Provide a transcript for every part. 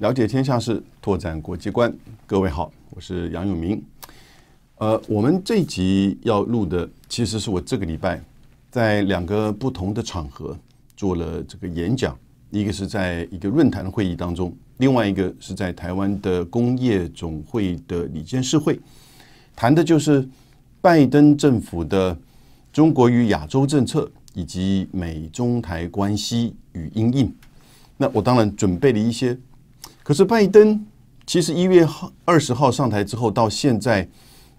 了解天下事，拓展国际观。各位好，我是杨永明。呃，我们这集要录的，其实是我这个礼拜在两个不同的场合做了这个演讲，一个是在一个论坛会议当中，另外一个是在台湾的工业总会的理监事会，谈的就是拜登政府的中国与亚洲政策以及美中台关系与阴影。那我当然准备了一些。可是，拜登其实一月二十号上台之后，到现在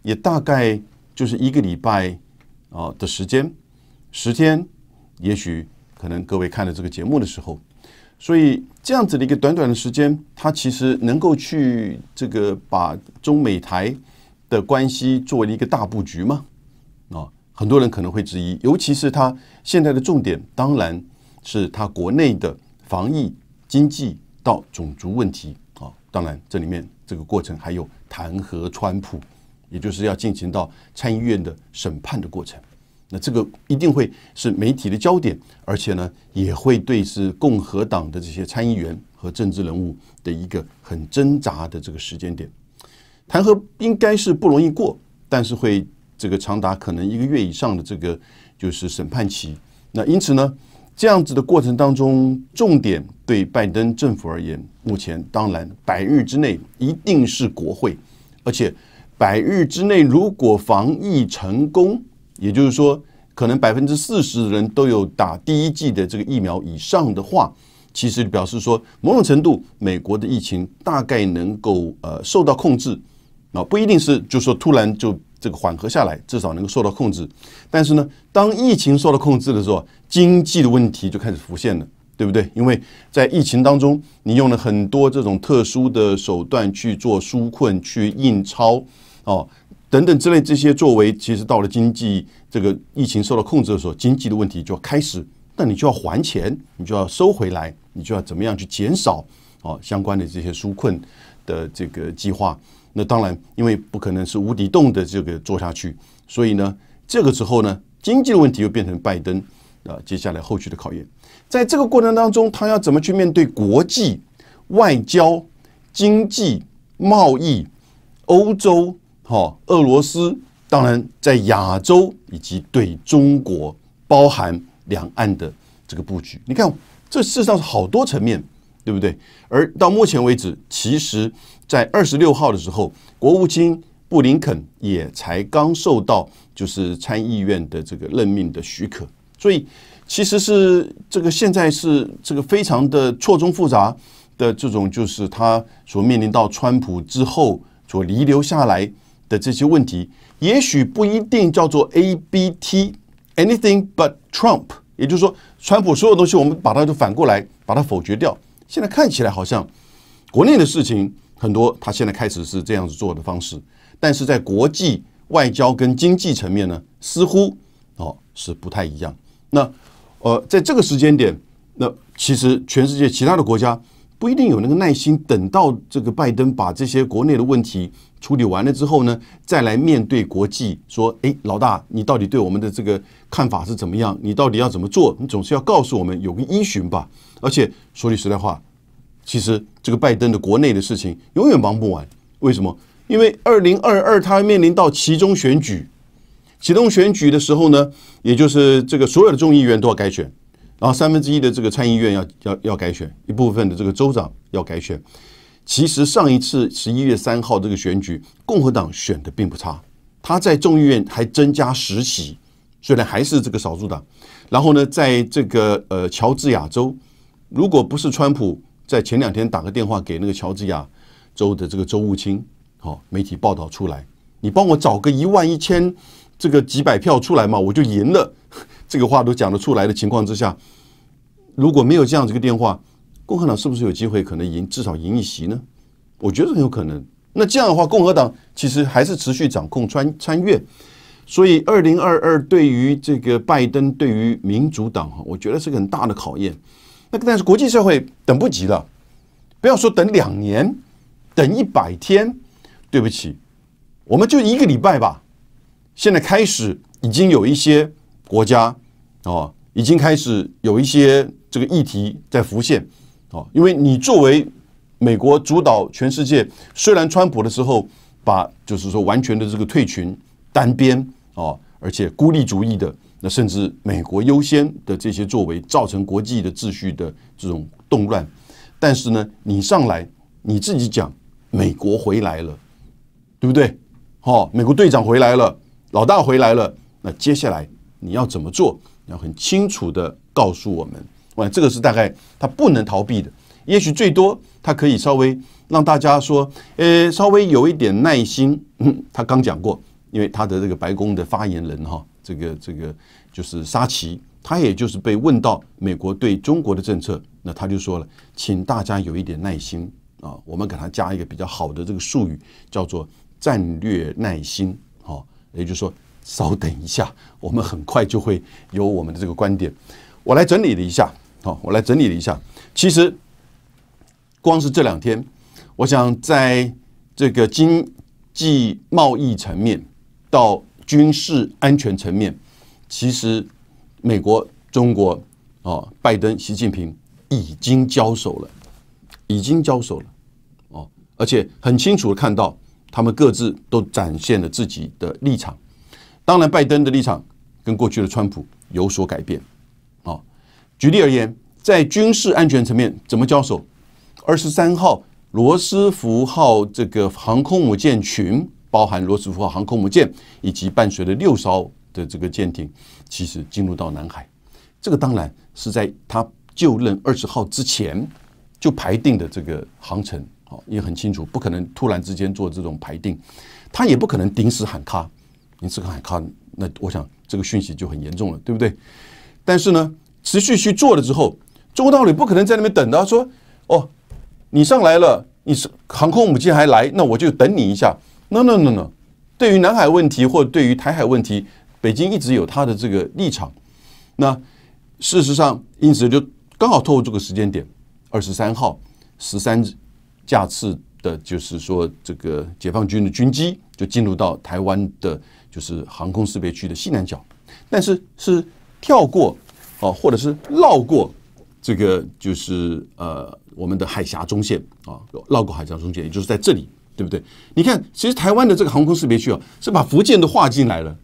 也大概就是一个礼拜啊的时间，十天，也许可能各位看了这个节目的时候，所以这样子的一个短短的时间，他其实能够去这个把中美台的关系作为一个大布局吗？啊，很多人可能会质疑，尤其是他现在的重点当然是他国内的防疫经济。到种族问题啊，当然，这里面这个过程还有弹劾川普，也就是要进行到参议院的审判的过程。那这个一定会是媒体的焦点，而且呢，也会对是共和党的这些参议员和政治人物的一个很挣扎的这个时间点。弹劾应该是不容易过，但是会这个长达可能一个月以上的这个就是审判期。那因此呢？这样子的过程当中，重点对拜登政府而言，目前当然百日之内一定是国会，而且百日之内如果防疫成功，也就是说，可能百分之四十的人都有打第一剂的这个疫苗以上的话，其实表示说某种程度美国的疫情大概能够呃受到控制，啊，不一定是就说突然就。这个缓和下来，至少能够受到控制。但是呢，当疫情受到控制的时候，经济的问题就开始浮现了，对不对？因为在疫情当中，你用了很多这种特殊的手段去做纾困、去印钞、哦等等之类这些作为，其实到了经济这个疫情受到控制的时候，经济的问题就要开始，那你就要还钱，你就要收回来，你就要怎么样去减少哦相关的这些纾困的这个计划。那当然，因为不可能是无底洞的这个做下去，所以呢，这个时候呢，经济的问题又变成拜登啊，接下来后续的考验，在这个过程当中，他要怎么去面对国际外交、经济贸易、欧洲、哈、俄罗斯，当然在亚洲以及对中国，包含两岸的这个布局，你看，这事实上是好多层面对不对？而到目前为止，其实。在二十六号的时候，国务卿布林肯也才刚受到就是参议院的这个任命的许可，所以其实是这个现在是这个非常的错综复杂的这种，就是他所面临到川普之后所遗留下来的这些问题，也许不一定叫做 A B T Anything But Trump，也就是说川普所有东西我们把它都反过来把它否决掉，现在看起来好像国内的事情。很多他现在开始是这样子做的方式，但是在国际外交跟经济层面呢，似乎哦是不太一样。那呃，在这个时间点，那其实全世界其他的国家不一定有那个耐心，等到这个拜登把这些国内的问题处理完了之后呢，再来面对国际说，哎，老大，你到底对我们的这个看法是怎么样？你到底要怎么做？你总是要告诉我们有个依循吧。而且说句实在话。其实这个拜登的国内的事情永远忙不完，为什么？因为二零二二他面临到其中选举，启动选举的时候呢，也就是这个所有的众议员都要改选，然后三分之一的这个参议院要要要改选，一部分的这个州长要改选。其实上一次十一月三号这个选举，共和党选的并不差，他在众议院还增加十席，虽然还是这个少数党，然后呢，在这个呃乔治亚州，如果不是川普。在前两天打个电话给那个乔治亚州的这个州务卿，好，媒体报道出来，你帮我找个一万一千这个几百票出来嘛，我就赢了，这个话都讲得出来的情况之下，如果没有这样这个电话，共和党是不是有机会可能赢至少赢一席呢？我觉得很有可能。那这样的话，共和党其实还是持续掌控参参院，所以二零二二对于这个拜登，对于民主党，我觉得是个很大的考验。那但是国际社会等不及了，不要说等两年，等一百天，对不起，我们就一个礼拜吧。现在开始已经有一些国家哦，已经开始有一些这个议题在浮现哦，因为你作为美国主导全世界，虽然川普的时候把就是说完全的这个退群单边哦，而且孤立主义的。那甚至美国优先的这些作为，造成国际的秩序的这种动乱。但是呢，你上来你自己讲，美国回来了，对不对？哦，美国队长回来了，老大回来了。那接下来你要怎么做？要很清楚的告诉我们。哇，这个是大概他不能逃避的。也许最多他可以稍微让大家说，呃，稍微有一点耐心。他刚讲过，因为他的这个白宫的发言人哈。这个这个就是沙奇，他也就是被问到美国对中国的政策，那他就说了，请大家有一点耐心啊，我们给他加一个比较好的这个术语，叫做战略耐心，好，也就是说稍等一下，我们很快就会有我们的这个观点。我来整理了一下，好，我来整理了一下，其实光是这两天，我想在这个经济贸易层面到。军事安全层面，其实美国、中国、哦，拜登、习近平已经交手了，已经交手了，哦，而且很清楚的看到，他们各自都展现了自己的立场。当然，拜登的立场跟过去的川普有所改变。哦，举例而言，在军事安全层面怎么交手？二十三号，罗斯福号这个航空母舰群。包含罗斯福号航空母舰以及伴随的六艘的这个舰艇，其实进入到南海，这个当然是在他就任二十号之前就排定的这个航程，好也很清楚，不可能突然之间做这种排定，他也不可能临时喊卡，临时喊卡，那我想这个讯息就很严重了，对不对？但是呢，持续去做了之后，中国道理不可能在那边等到说，哦，你上来了，你是航空母舰还来，那我就等你一下。no no no no，对于南海问题或对于台海问题，北京一直有他的这个立场。那事实上，因此就刚好透过这个时间点，二十三号十三架次的，就是说这个解放军的军机就进入到台湾的就是航空识别区的西南角，但是是跳过哦，或者是绕过这个就是呃我们的海峡中线啊，绕过海峡中线，也就是在这里。对不对？你看，其实台湾的这个航空识别区哦，是把福建都划进来了，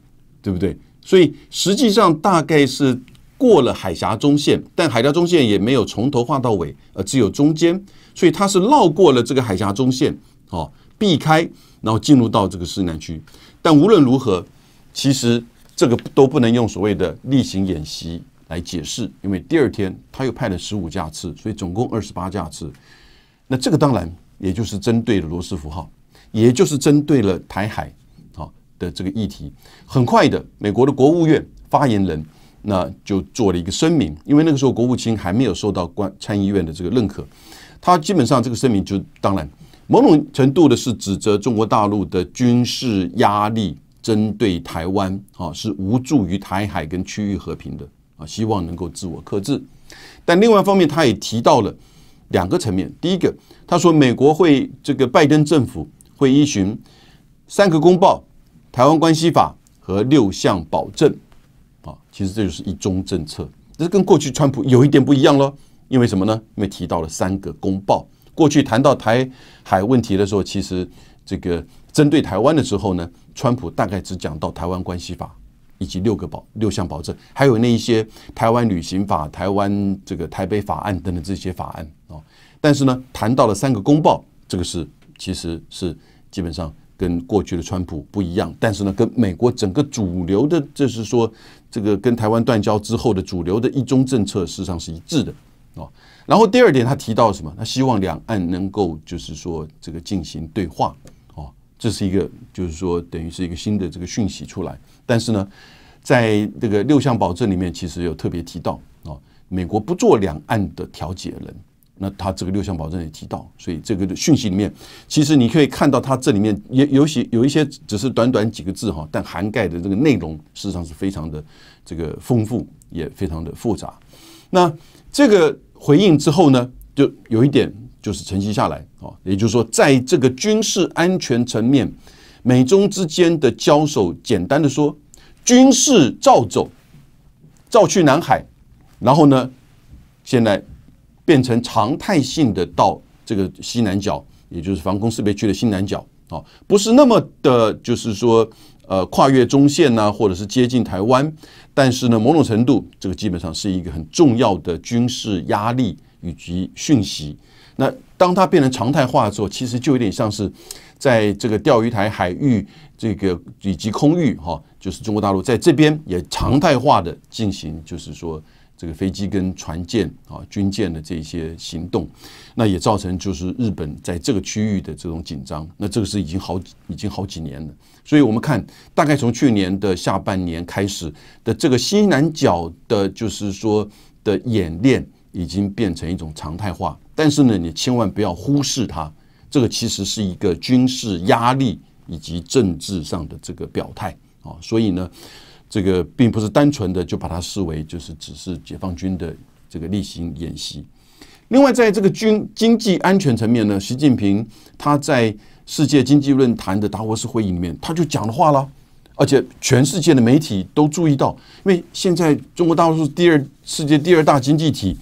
对不对？所以实际上大概是过了海峡中线，但海峡中线也没有从头画到尾，呃，只有中间，所以它是绕过了这个海峡中线，哦，避开，然后进入到这个西南区。但无论如何，其实这个都不能用所谓的例行演习来解释，因为第二天他又派了十五架次，所以总共二十八架次。那这个当然。也就是针对了罗斯福号，也就是针对了台海，啊的这个议题，很快的，美国的国务院发言人那就做了一个声明，因为那个时候国务卿还没有受到关参议院的这个认可，他基本上这个声明就当然某种程度的是指责中国大陆的军事压力针对台湾，啊是无助于台海跟区域和平的，啊希望能够自我克制，但另外一方面他也提到了。两个层面，第一个，他说美国会这个拜登政府会依循三个公报、台湾关系法和六项保证啊，其实这就是一中政策，这跟过去川普有一点不一样了。因为什么呢？因为提到了三个公报。过去谈到台海问题的时候，其实这个针对台湾的时候呢，川普大概只讲到台湾关系法以及六个保六项保证，还有那一些台湾旅行法、台湾这个台北法案等等这些法案。但是呢，谈到了三个公报，这个是其实是基本上跟过去的川普不一样，但是呢，跟美国整个主流的，就是说这个跟台湾断交之后的主流的一中政策，事实上是一致的哦。然后第二点，他提到什么？他希望两岸能够就是说这个进行对话哦，这是一个就是说等于是一个新的这个讯息出来。但是呢，在这个六项保证里面，其实有特别提到哦，美国不做两岸的调解人。那他这个六项保证也提到，所以这个讯息里面，其实你可以看到它这里面也尤其有一些只是短短几个字哈，但涵盖的这个内容事实上是非常的这个丰富，也非常的复杂。那这个回应之后呢，就有一点就是沉寂下来啊，也就是说，在这个军事安全层面，美中之间的交手，简单的说，军事照走照去南海，然后呢，现在。变成常态性的到这个西南角，也就是防空识别区的西南角啊，不是那么的，就是说呃跨越中线呢，或者是接近台湾，但是呢，某种程度，这个基本上是一个很重要的军事压力以及讯息。那当它变成常态化之后，其实就有点像是在这个钓鱼台海域这个以及空域哈，就是中国大陆在这边也常态化的进行，就是说。这个飞机跟船舰啊，军舰的这些行动，那也造成就是日本在这个区域的这种紧张。那这个是已经好已经好几年了，所以我们看，大概从去年的下半年开始的这个西南角的，就是说的演练，已经变成一种常态化。但是呢，你千万不要忽视它，这个其实是一个军事压力以及政治上的这个表态啊。所以呢。这个并不是单纯的就把它视为就是只是解放军的这个例行演习。另外，在这个军经济安全层面呢，习近平他在世界经济论坛的达沃斯会议里面他就讲的话了，而且全世界的媒体都注意到，因为现在中国大陆是第二世界第二大经济体，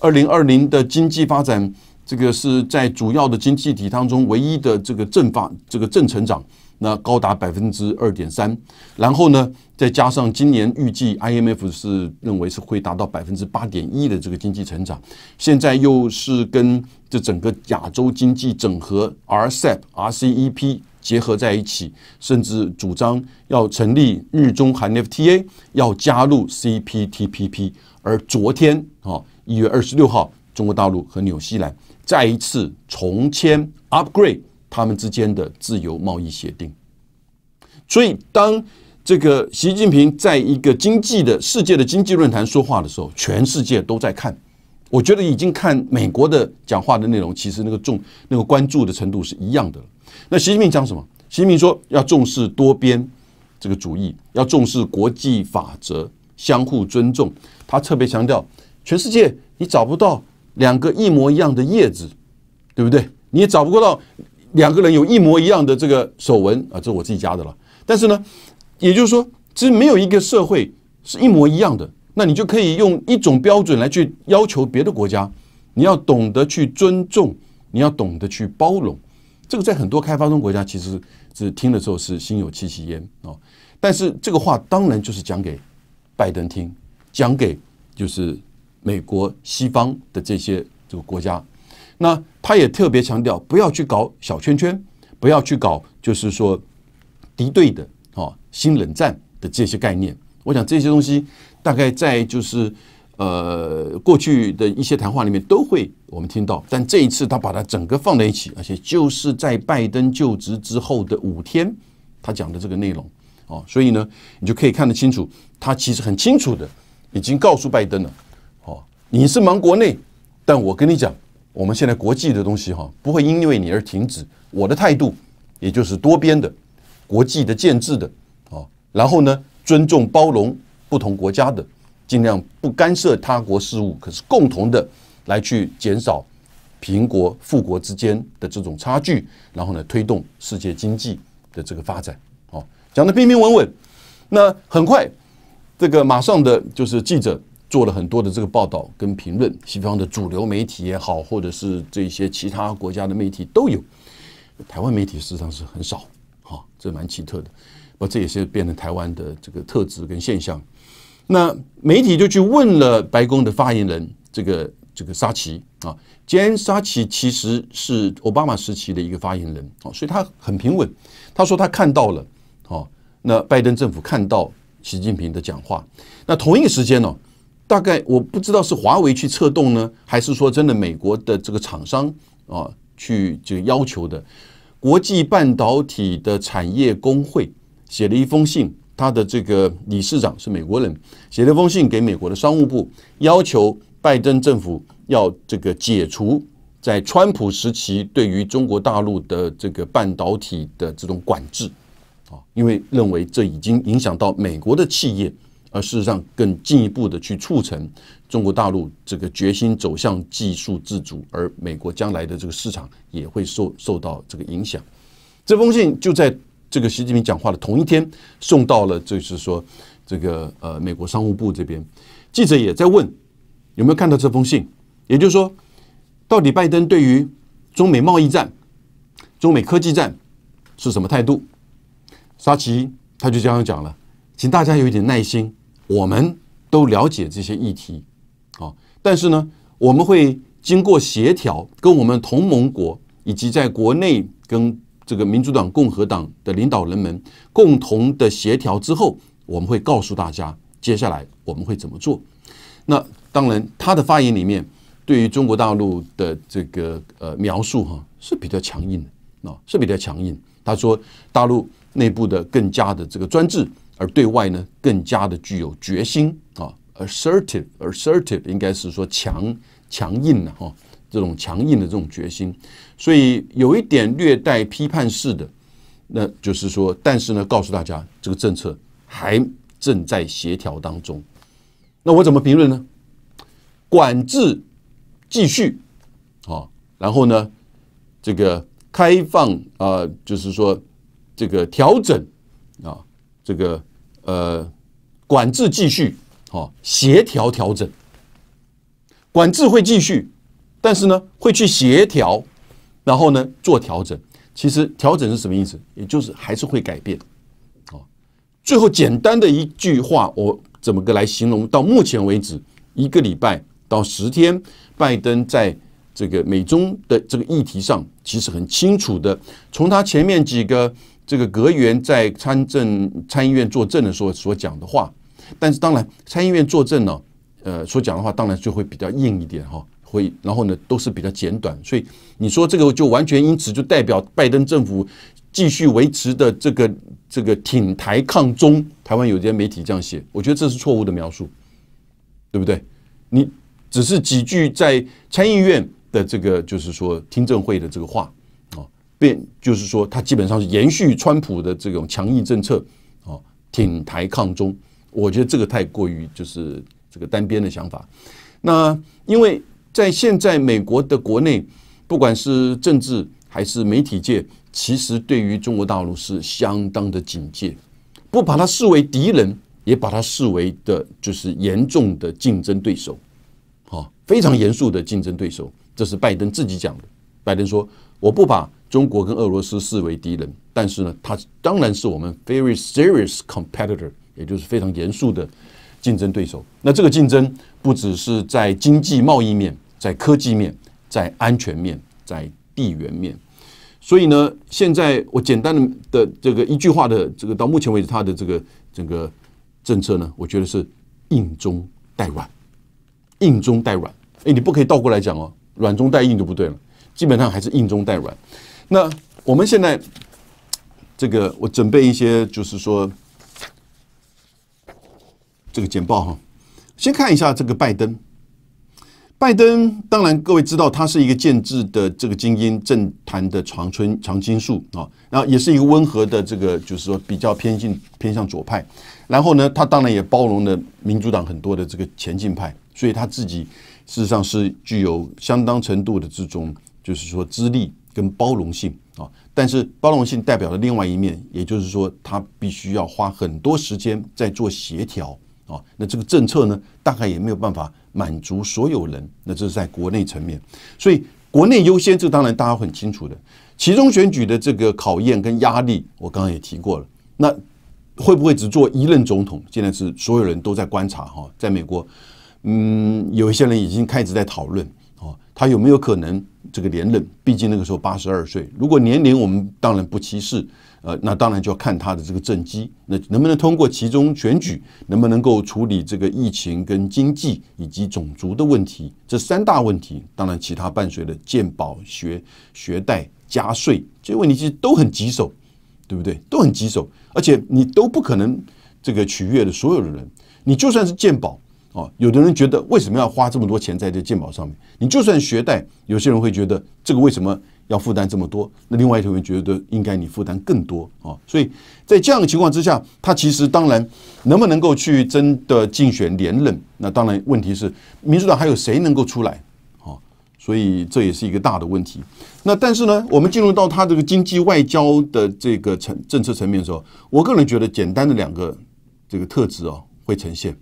二零二零的经济发展这个是在主要的经济体当中唯一的这个正发这个正成长。那高达百分之二点三，然后呢，再加上今年预计 IMF 是认为是会达到百分之八点一的这个经济成长，现在又是跟这整个亚洲经济整合 RCEP 结合在一起，甚至主张要成立日中韩 FTA，要加入 CPTPP，而昨天啊一月二十六号，中国大陆和纽西兰再一次重签 upgrade。他们之间的自由贸易协定，所以当这个习近平在一个经济的世界的经济论坛说话的时候，全世界都在看。我觉得已经看美国的讲话的内容，其实那个重那个关注的程度是一样的。那习近平讲什么？习近平说要重视多边这个主义，要重视国际法则，相互尊重。他特别强调，全世界你找不到两个一模一样的叶子，对不对？你也找不过到。两个人有一模一样的这个手纹啊，这是我自己加的了。但是呢，也就是说，其实没有一个社会是一模一样的。那你就可以用一种标准来去要求别的国家，你要懂得去尊重，你要懂得去包容。这个在很多开发中国家其实是听的时候是心有戚戚焉啊。但是这个话当然就是讲给拜登听，讲给就是美国西方的这些这个国家。那他也特别强调，不要去搞小圈圈，不要去搞就是说敌对的啊，新冷战的这些概念。我想这些东西大概在就是呃过去的一些谈话里面都会我们听到，但这一次他把它整个放在一起，而且就是在拜登就职之后的五天，他讲的这个内容哦，所以呢，你就可以看得清楚，他其实很清楚的已经告诉拜登了哦，你是忙国内，但我跟你讲。我们现在国际的东西哈，不会因为你而停止。我的态度也就是多边的、国际的、建制的啊。然后呢，尊重包容不同国家的，尽量不干涉他国事务。可是共同的来去减少贫国富国之间的这种差距，然后呢，推动世界经济的这个发展。哦，讲的平平稳稳。那很快，这个马上的就是记者。做了很多的这个报道跟评论，西方的主流媒体也好，或者是这些其他国家的媒体都有，台湾媒体事实上是很少，哈，这蛮奇特的，不这也是变成台湾的这个特质跟现象。那媒体就去问了白宫的发言人，这个这个沙奇啊，既然沙奇其实是奥巴马时期的一个发言人，哦，所以他很平稳，他说他看到了，哦，那拜登政府看到习近平的讲话，那同一个时间呢？大概我不知道是华为去策动呢，还是说真的美国的这个厂商啊去这个要求的。国际半导体的产业工会写了一封信，他的这个理事长是美国人，写一封信给美国的商务部，要求拜登政府要这个解除在川普时期对于中国大陆的这个半导体的这种管制啊，因为认为这已经影响到美国的企业。而事实上，更进一步的去促成中国大陆这个决心走向技术自主，而美国将来的这个市场也会受受到这个影响。这封信就在这个习近平讲话的同一天送到了，就是说这个呃美国商务部这边记者也在问有没有看到这封信，也就是说到底拜登对于中美贸易战、中美科技战是什么态度？沙奇他就这样讲了，请大家有一点耐心。我们都了解这些议题，啊，但是呢，我们会经过协调，跟我们同盟国以及在国内跟这个民主党、共和党的领导人们共同的协调之后，我们会告诉大家接下来我们会怎么做。那当然，他的发言里面对于中国大陆的这个呃描述哈是比较强硬的，啊是比较强硬。他说大陆内部的更加的这个专制。而对外呢，更加的具有决心啊，assertive，assertive 应该是说强强硬的哈，这种强硬的这种决心，所以有一点略带批判式的，那就是说，但是呢，告诉大家这个政策还正在协调当中。那我怎么评论呢？管制继续啊，然后呢，这个开放啊，就是说这个调整啊，这个。呃，管制继续，哦，协调调整，管制会继续，但是呢会去协调，然后呢做调整。其实调整是什么意思？也就是还是会改变。啊，最后简单的一句话，我怎么个来形容？到目前为止，一个礼拜到十天，拜登在这个美中的这个议题上，其实很清楚的，从他前面几个。这个阁员在参政参议院作证的时候所讲的话，但是当然参议院作证呢，呃，所讲的话当然就会比较硬一点哈，会然后呢都是比较简短，所以你说这个就完全因此就代表拜登政府继续维持的这个这个挺台抗中，台湾有些媒体这样写，我觉得这是错误的描述，对不对？你只是几句在参议院的这个就是说听证会的这个话。变就是说，他基本上是延续川普的这种强硬政策，啊，挺台抗中。我觉得这个太过于就是这个单边的想法。那因为在现在美国的国内，不管是政治还是媒体界，其实对于中国大陆是相当的警戒，不把它视为敌人，也把它视为的就是严重的竞争对手，啊，非常严肃的竞争对手。这是拜登自己讲的，拜登说。我不把中国跟俄罗斯视为敌人，但是呢，它当然是我们 very serious competitor，也就是非常严肃的竞争对手。那这个竞争不只是在经济贸易面，在科技面，在安全面，在地缘面。所以呢，现在我简单的的这个一句话的这个到目前为止，他的这个整个政策呢，我觉得是硬中带软，硬中带软。哎，你不可以倒过来讲哦，软中带硬就不对了。基本上还是硬中带软。那我们现在这个，我准备一些，就是说这个简报哈。先看一下这个拜登。拜登当然各位知道，他是一个建制的这个精英政坛的常春常青树啊，然后也是一个温和的这个，就是说比较偏向偏向左派。然后呢，他当然也包容了民主党很多的这个前进派，所以他自己事实上是具有相当程度的这种。就是说，资历跟包容性啊，但是包容性代表了另外一面，也就是说，他必须要花很多时间在做协调啊。那这个政策呢，大概也没有办法满足所有人。那这是在国内层面，所以国内优先，这当然大家很清楚的。其中选举的这个考验跟压力，我刚刚也提过了。那会不会只做一任总统？现在是所有人都在观察哈，在美国，嗯，有一些人已经开始在讨论哦，他有没有可能？这个连任，毕竟那个时候八十二岁。如果年龄我们当然不歧视，呃，那当然就要看他的这个政绩，那能不能通过其中选举，能不能够处理这个疫情跟经济以及种族的问题这三大问题。当然，其他伴随的健保学学贷加税这些问题其实都很棘手，对不对？都很棘手，而且你都不可能这个取悦的所有的人。你就算是健保。哦，有的人觉得为什么要花这么多钱在这健保上面？你就算学贷，有些人会觉得这个为什么要负担这么多？那另外一些人觉得应该你负担更多哦。所以在这样的情况之下，他其实当然能不能够去真的竞选连任？那当然问题是民主党还有谁能够出来？哦，所以这也是一个大的问题。那但是呢，我们进入到他这个经济外交的这个层政策层面的时候，我个人觉得简单的两个这个特质哦会呈现。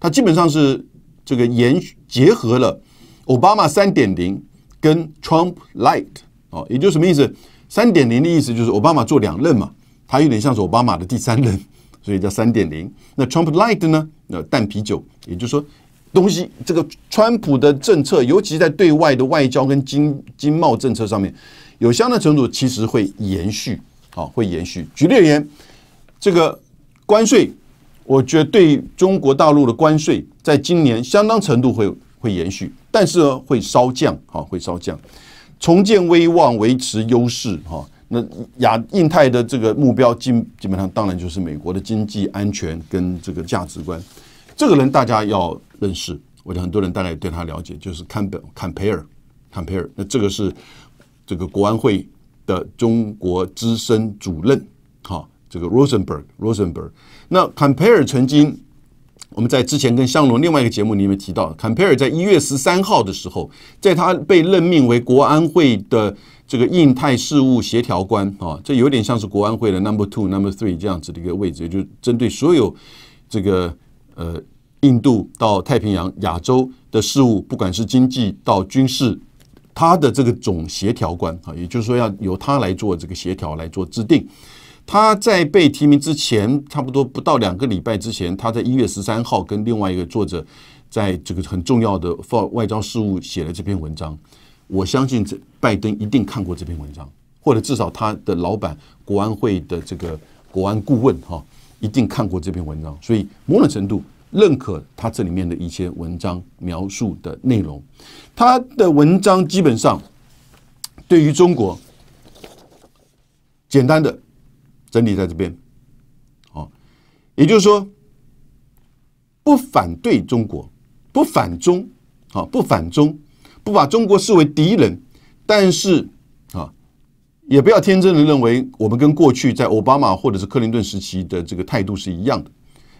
它基本上是这个延续结合了奥巴马三点零跟 Trump l i g h t 哦，也就什么意思？三点零的意思就是奥巴马做两任嘛，它有点像是奥巴马的第三任，所以叫三点零。那 Trump l i g h t 呢？那淡啤酒，也就是说东西这个川普的政策，尤其在对外的外交跟经经贸政策上面，有相当程度其实会延续啊，会延续。举例而言，这个关税。我觉得对中国大陆的关税，在今年相当程度会会延续，但是呢，会稍降，哈，会稍降，重建威望，维持优势，哈。那亚印太的这个目标，基基本上当然就是美国的经济安全跟这个价值观。这个人大家要认识，我觉得很多人大概对他了解，就是坎本坎培尔坎培尔。那这个是这个国安会的中国资深主任，哈，这个 Rosenberg Rosenberg。那坎佩尔曾经，我们在之前跟香龙另外一个节目里面提到，坎佩尔在一月十三号的时候，在他被任命为国安会的这个印太事务协调官啊，这有点像是国安会的 number two number three 这样子的一个位置，就针对所有这个呃印度到太平洋亚洲的事务，不管是经济到军事，他的这个总协调官啊，也就是说要由他来做这个协调来做制定。他在被提名之前，差不多不到两个礼拜之前，他在一月十三号跟另外一个作者在这个很重要的外外交事务写了这篇文章。我相信，这拜登一定看过这篇文章，或者至少他的老板国安会的这个国安顾问哈，一定看过这篇文章。所以某种程度认可他这里面的一些文章描述的内容。他的文章基本上对于中国简单的。真理在这边，哦，也就是说，不反对中国，不反中，啊，不反中，不把中国视为敌人，但是啊，也不要天真的认为我们跟过去在奥巴马或者是克林顿时期的这个态度是一样的。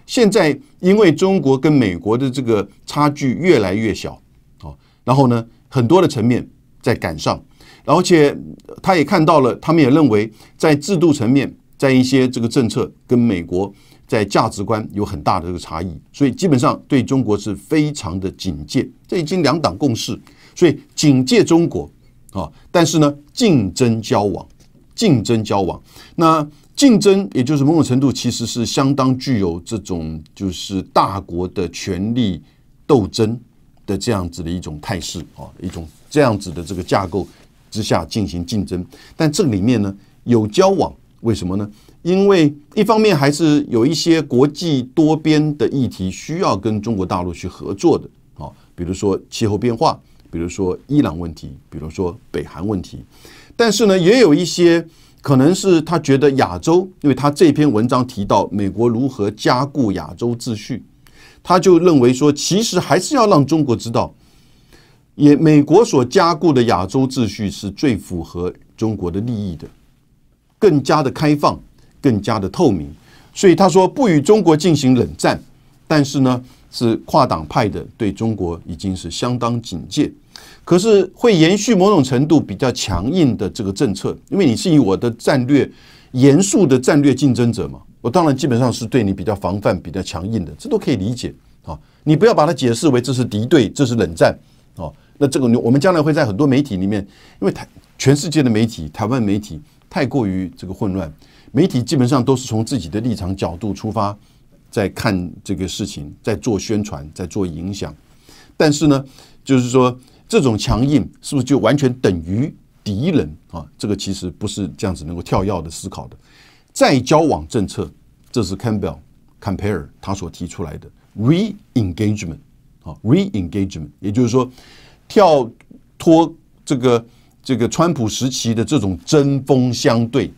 现在因为中国跟美国的这个差距越来越小，啊，然后呢，很多的层面在赶上，而且他也看到了，他们也认为在制度层面。在一些这个政策跟美国在价值观有很大的这个差异，所以基本上对中国是非常的警戒。这已经两党共事，所以警戒中国啊，但是呢，竞争交往，竞争交往。那竞争也就是某种程度其实是相当具有这种就是大国的权力斗争的这样子的一种态势啊，一种这样子的这个架构之下进行竞争。但这里面呢，有交往。为什么呢？因为一方面还是有一些国际多边的议题需要跟中国大陆去合作的，啊，比如说气候变化，比如说伊朗问题，比如说北韩问题。但是呢，也有一些可能是他觉得亚洲，因为他这篇文章提到美国如何加固亚洲秩序，他就认为说，其实还是要让中国知道，也美国所加固的亚洲秩序是最符合中国的利益的。更加的开放，更加的透明，所以他说不与中国进行冷战，但是呢是跨党派的对中国已经是相当警戒，可是会延续某种程度比较强硬的这个政策，因为你是以我的战略严肃的战略竞争者嘛，我当然基本上是对你比较防范、比较强硬的，这都可以理解啊。你不要把它解释为这是敌对，这是冷战啊。那这个我们将来会在很多媒体里面，因为台全世界的媒体，台湾媒体。太过于这个混乱，媒体基本上都是从自己的立场角度出发，在看这个事情，在做宣传，在做影响。但是呢，就是说这种强硬是不是就完全等于敌人啊？这个其实不是这样子能够跳跃的思考的。再交往政策，这是 Campbell Campbell 他所提出来的 re engagement 啊 re engagement，也就是说跳脱这个。这个川普时期的这种针锋相对，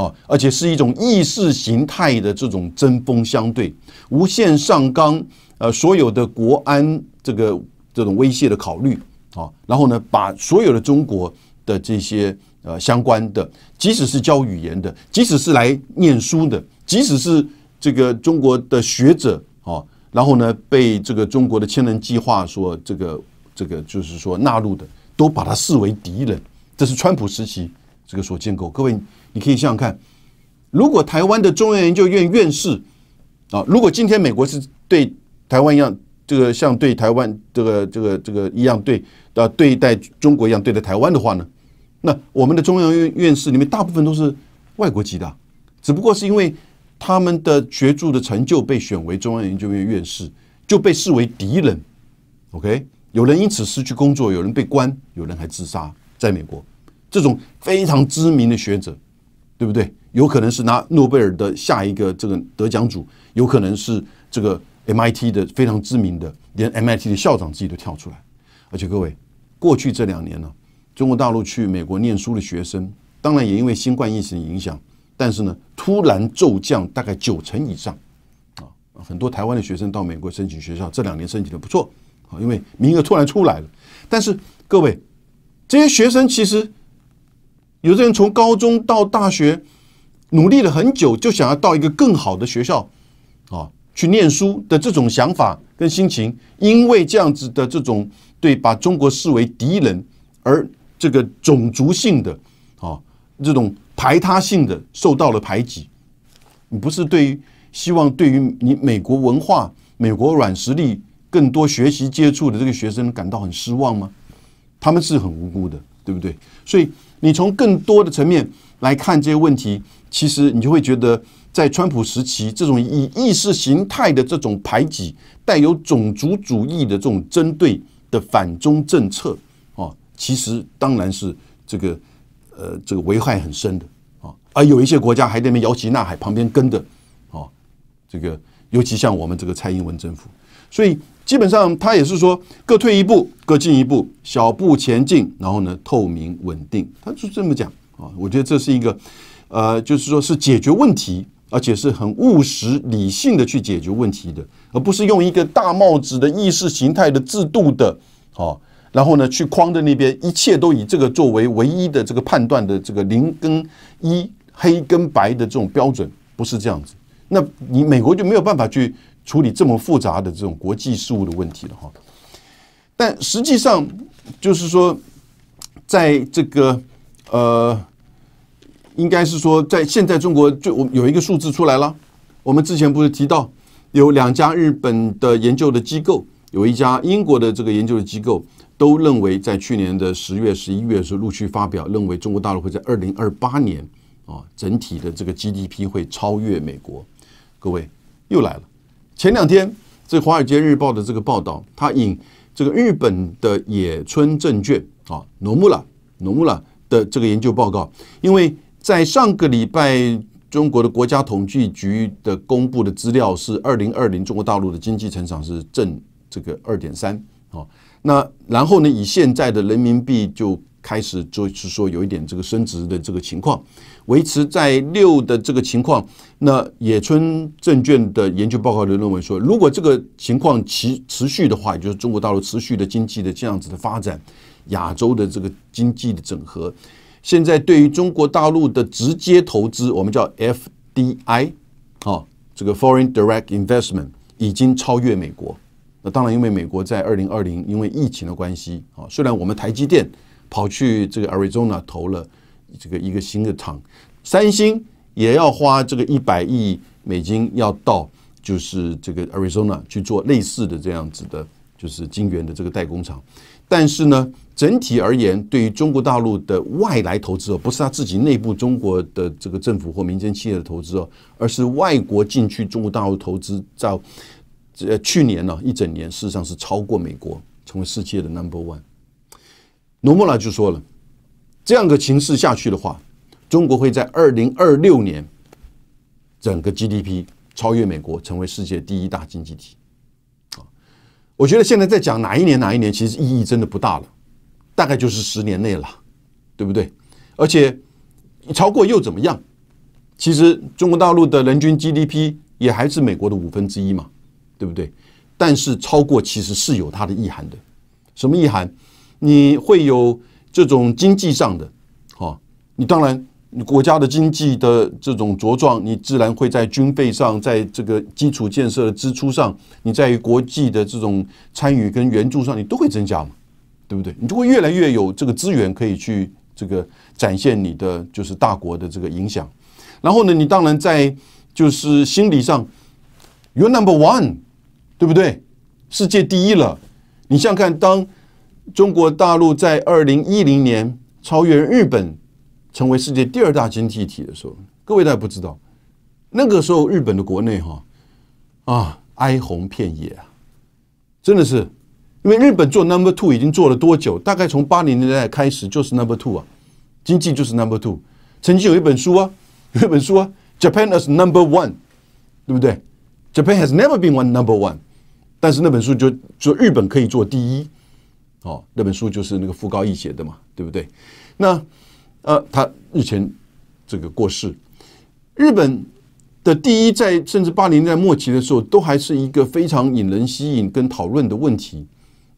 啊，而且是一种意识形态的这种针锋相对，无限上纲，呃，所有的国安这个这种威胁的考虑，啊，然后呢，把所有的中国的这些呃相关的，即使是教语言的，即使是来念书的，即使是这个中国的学者，哦，然后呢，被这个中国的千人计划说这个这个就是说纳入的。都把他视为敌人，这是川普时期这个所建构。各位，你可以想想看，如果台湾的中央研究院院士啊，如果今天美国是对台湾一样，这个像对台湾这个这个这个一样对啊对待中国一样对待台湾的话呢，那我们的中央院院士里面大部分都是外国籍的，只不过是因为他们的学术的成就被选为中央研究院院士，就被视为敌人。OK。有人因此失去工作，有人被关，有人还自杀。在美国，这种非常知名的学者，对不对？有可能是拿诺贝尔的下一个这个得奖组，有可能是这个 MIT 的非常知名的，连 MIT 的校长自己都跳出来。而且各位，过去这两年呢，中国大陆去美国念书的学生，当然也因为新冠疫情影响，但是呢，突然骤降，大概九成以上啊，很多台湾的学生到美国申请学校，这两年申请的不错。啊，因为名额突然出来了，但是各位，这些学生其实，有的人从高中到大学努力了很久，就想要到一个更好的学校啊去念书的这种想法跟心情，因为这样子的这种对把中国视为敌人而这个种族性的啊这种排他性的受到了排挤，你不是对于希望对于你美国文化、美国软实力。更多学习接触的这个学生感到很失望吗？他们是很无辜的，对不对？所以你从更多的层面来看这些问题，其实你就会觉得，在川普时期这种以意识形态的这种排挤、带有种族主义的这种针对的反中政策，哦，其实当然是这个呃这个危害很深的啊。而有一些国家还在那边摇旗呐喊，旁边跟着哦，这个尤其像我们这个蔡英文政府，所以。基本上他也是说各退一步，各进一步，小步前进，然后呢透明稳定，他是这么讲啊。我觉得这是一个，呃，就是说是解决问题，而且是很务实理性的去解决问题的，而不是用一个大帽子的意识形态的制度的哦，然后呢去框的那边，一切都以这个作为唯一的这个判断的这个零跟一、黑跟白的这种标准，不是这样子。那你美国就没有办法去。处理这么复杂的这种国际事务的问题的哈，但实际上就是说，在这个呃，应该是说在现在中国就我有一个数字出来了。我们之前不是提到有两家日本的研究的机构，有一家英国的这个研究的机构都认为，在去年的十月十一月的时候陆续发表，认为中国大陆会在二零二八年啊整体的这个 GDP 会超越美国。各位又来了。前两天，这《华尔街日报》的这个报道，它引这个日本的野村证券啊，农木了，农木了的这个研究报告，因为在上个礼拜，中国的国家统计局的公布的资料是，二零二零中国大陆的经济成长是正这个二点三啊，那然后呢，以现在的人民币就。开始就是说有一点这个升值的这个情况，维持在六的这个情况。那野村证券的研究报告就认为说，如果这个情况持持续的话，也就是中国大陆持续的经济的这样子的发展，亚洲的这个经济的整合，现在对于中国大陆的直接投资，我们叫 FDI，啊，这个 Foreign Direct Investment 已经超越美国。那当然，因为美国在二零二零因为疫情的关系，啊，虽然我们台积电。跑去这个 Arizona 投了这个一个新的厂，三星也要花这个一百亿美金要到就是这个 Arizona 去做类似的这样子的，就是晶圆的这个代工厂。但是呢，整体而言，对于中国大陆的外来投资哦，不是他自己内部中国的这个政府或民间企业的投资哦，而是外国进去中国大陆投资，在呃去年呢一整年，事实上是超过美国，成为世界的 Number One。罗莫拉就说了，这样的情势下去的话，中国会在二零二六年整个 GDP 超越美国，成为世界第一大经济体。啊，我觉得现在在讲哪一年哪一年，其实意义真的不大了，大概就是十年内了，对不对？而且超过又怎么样？其实中国大陆的人均 GDP 也还是美国的五分之一嘛，对不对？但是超过其实是有它的意涵的，什么意涵？你会有这种经济上的，哦，你当然国家的经济的这种茁壮，你自然会在军费上，在这个基础建设的支出上，你在于国际的这种参与跟援助上，你都会增加嘛，对不对？你就会越来越有这个资源可以去这个展现你的就是大国的这个影响。然后呢，你当然在就是心理上，you're number one，对不对？世界第一了。你像看当。中国大陆在二零一零年超越日本成为世界第二大经济体的时候，各位大家不知道，那个时候日本的国内哈啊哀鸿遍野啊，真的是因为日本做 Number Two 已经做了多久？大概从八零年代开始就是 Number Two 啊，经济就是 Number Two。曾经有一本书啊，有一本书啊，Japan is Number One，对不对？Japan has never been one Number One，但是那本书就就日本可以做第一。哦，那本书就是那个傅高义写的嘛，对不对？那呃，他日前这个过世，日本的第一在甚至八零年代末期的时候，都还是一个非常引人吸引跟讨论的问题，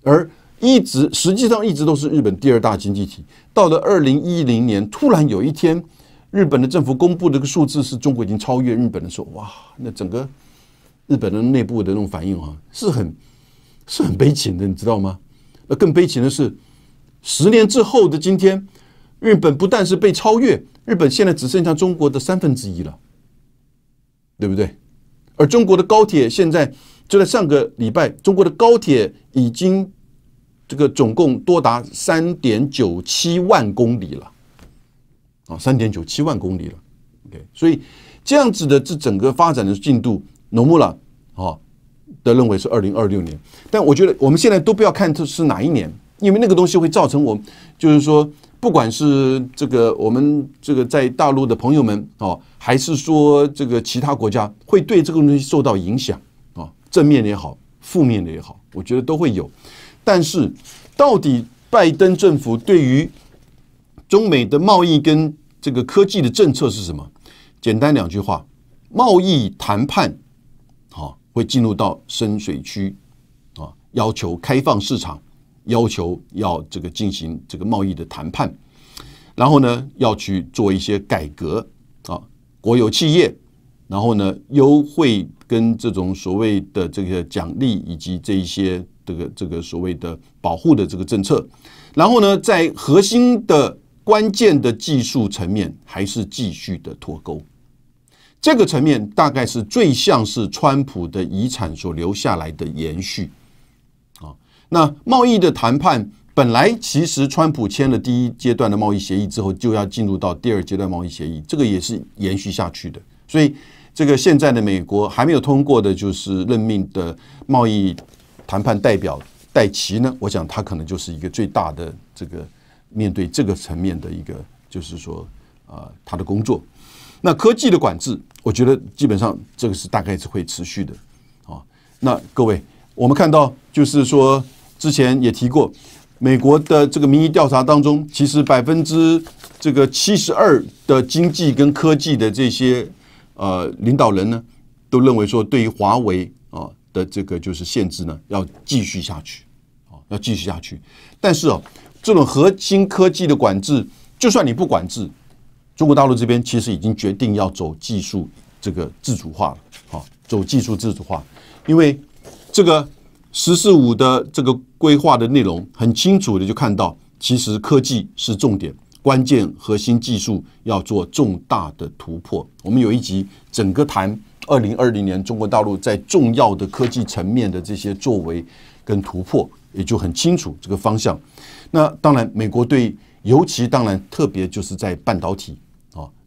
而一直实际上一直都是日本第二大经济体。到了二零一零年，突然有一天，日本的政府公布这个数字，是中国已经超越日本的时候，哇，那整个日本的内部的那种反应啊，是很是很悲情的，你知道吗？那更悲情的是，十年之后的今天，日本不但是被超越，日本现在只剩下中国的三分之一了，对不对？而中国的高铁现在就在上个礼拜，中国的高铁已经这个总共多达三点九七万公里了，啊，三点九七万公里了。OK，所以这样子的这整个发展的进度，浓墨了啊。的认为是二零二六年，但我觉得我们现在都不要看这是哪一年，因为那个东西会造成我，就是说，不管是这个我们这个在大陆的朋友们哦，还是说这个其他国家，会对这个东西受到影响啊，正面也好，负面的也好，我觉得都会有。但是，到底拜登政府对于中美的贸易跟这个科技的政策是什么？简单两句话：贸易谈判，好。会进入到深水区，啊，要求开放市场，要求要这个进行这个贸易的谈判，然后呢，要去做一些改革，啊，国有企业，然后呢，优惠跟这种所谓的这个奖励以及这一些这个这个所谓的保护的这个政策，然后呢，在核心的关键的技术层面，还是继续的脱钩。这个层面大概是最像是川普的遗产所留下来的延续，啊，那贸易的谈判本来其实川普签了第一阶段的贸易协议之后，就要进入到第二阶段贸易协议，这个也是延续下去的。所以这个现在的美国还没有通过的，就是任命的贸易谈判代表戴奇呢，我想他可能就是一个最大的这个面对这个层面的一个，就是说啊，他的工作。那科技的管制，我觉得基本上这个是大概是会持续的啊。那各位，我们看到就是说，之前也提过，美国的这个民意调查当中，其实百分之这个七十二的经济跟科技的这些呃领导人呢，都认为说对于华为啊的这个就是限制呢，要继续下去啊，要继续下去。但是啊，这种核心科技的管制，就算你不管制。中国大陆这边其实已经决定要走技术这个自主化了，好，走技术自主化，因为这个“十四五”的这个规划的内容很清楚的就看到，其实科技是重点，关键核心技术要做重大的突破。我们有一集整个谈二零二零年中国大陆在重要的科技层面的这些作为跟突破，也就很清楚这个方向。那当然，美国对，尤其当然特别就是在半导体。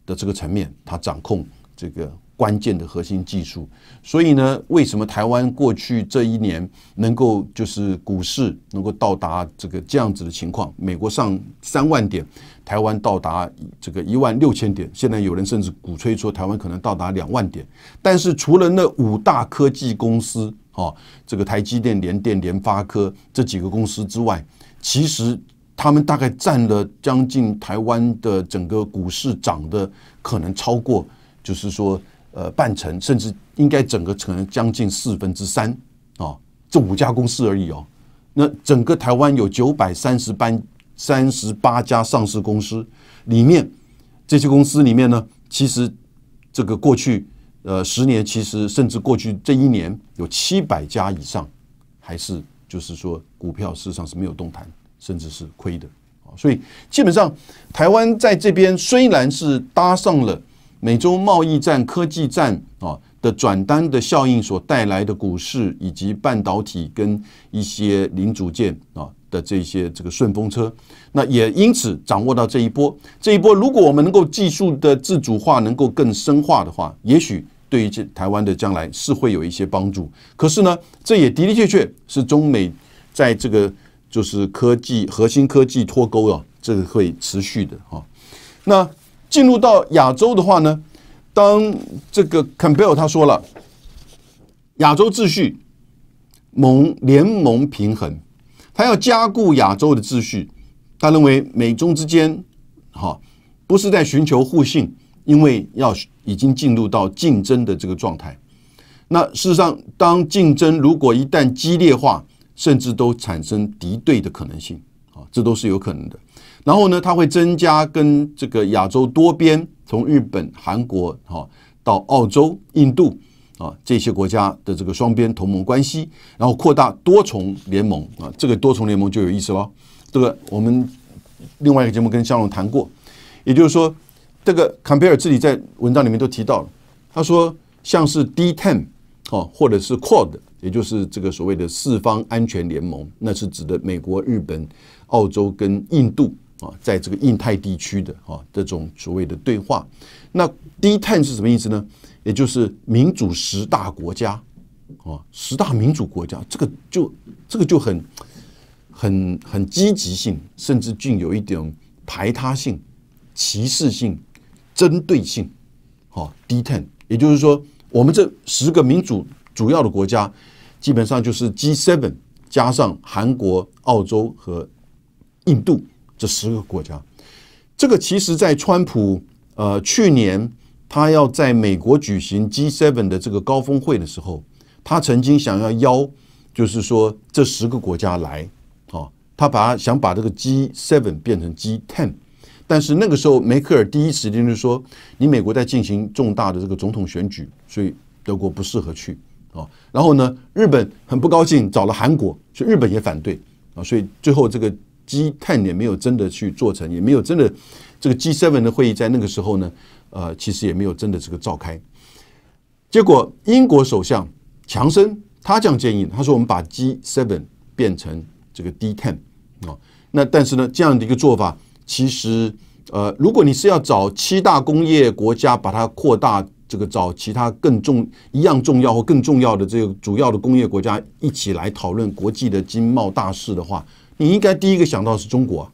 的这个层面，它掌控这个关键的核心技术，所以呢，为什么台湾过去这一年能够就是股市能够到达这个这样子的情况？美国上三万点，台湾到达这个一万六千点，现在有人甚至鼓吹说台湾可能到达两万点。但是除了那五大科技公司，哦，这个台积电、联电、联发科这几个公司之外，其实。他们大概占了将近台湾的整个股市涨的可能超过，就是说，呃，半成，甚至应该整个成将近四分之三啊，这五家公司而已哦。那整个台湾有九百三十班三十八家上市公司里面，这些公司里面呢，其实这个过去呃十年，其实甚至过去这一年，有七百家以上还是就是说股票市场是没有动弹。甚至是亏的啊，所以基本上台湾在这边虽然是搭上了美洲贸易战、科技战啊的转单的效应所带来的股市以及半导体跟一些零组件啊的这些这个顺风车，那也因此掌握到这一波，这一波如果我们能够技术的自主化能够更深化的话，也许对于这台湾的将来是会有一些帮助。可是呢，这也的的确确是中美在这个。就是科技核心科技脱钩啊，这个会持续的哈。那进入到亚洲的话呢，当这个 Campbell 他说了，亚洲秩序盟联盟平衡，他要加固亚洲的秩序。他认为美中之间哈不是在寻求互信，因为要已经进入到竞争的这个状态。那事实上，当竞争如果一旦激烈化，甚至都产生敌对的可能性啊，这都是有可能的。然后呢，它会增加跟这个亚洲多边，从日本、韩国啊到澳洲、印度啊这些国家的这个双边同盟关系，然后扩大多重联盟啊，这个多重联盟就有意思了，这个我们另外一个节目跟向荣谈过，也就是说，这个坎贝尔自己在文章里面都提到了，他说像是 D Ten 啊，或者是 Quad。也就是这个所谓的四方安全联盟，那是指的美国、日本、澳洲跟印度啊，在这个印太地区的啊这种所谓的对话。那低碳是什么意思呢？也就是民主十大国家啊，十大民主国家，这个就这个就很很很积极性，甚至具有一点排他性、歧视性、针对性。好，低碳，也就是说我们这十个民主。主要的国家基本上就是 G7 加上韩国、澳洲和印度这十个国家。这个其实，在川普呃去年他要在美国举行 G7 的这个高峰会的时候，他曾经想要邀，就是说这十个国家来啊，他把想把这个 G7 变成 G10。但是那个时候，梅克尔第一时间就说：“你美国在进行重大的这个总统选举，所以德国不适合去。”哦，然后呢，日本很不高兴，找了韩国，所以日本也反对啊，所以最后这个 G 碳也没有真的去做成，也没有真的这个 G seven 的会议在那个时候呢，呃，其实也没有真的这个召开。结果英国首相强生他这样建议，他说我们把 G seven 变成这个低碳啊，那但是呢，这样的一个做法，其实呃，如果你是要找七大工业国家把它扩大。这个找其他更重一样重要或更重要的这个主要的工业国家一起来讨论国际的经贸大事的话，你应该第一个想到是中国，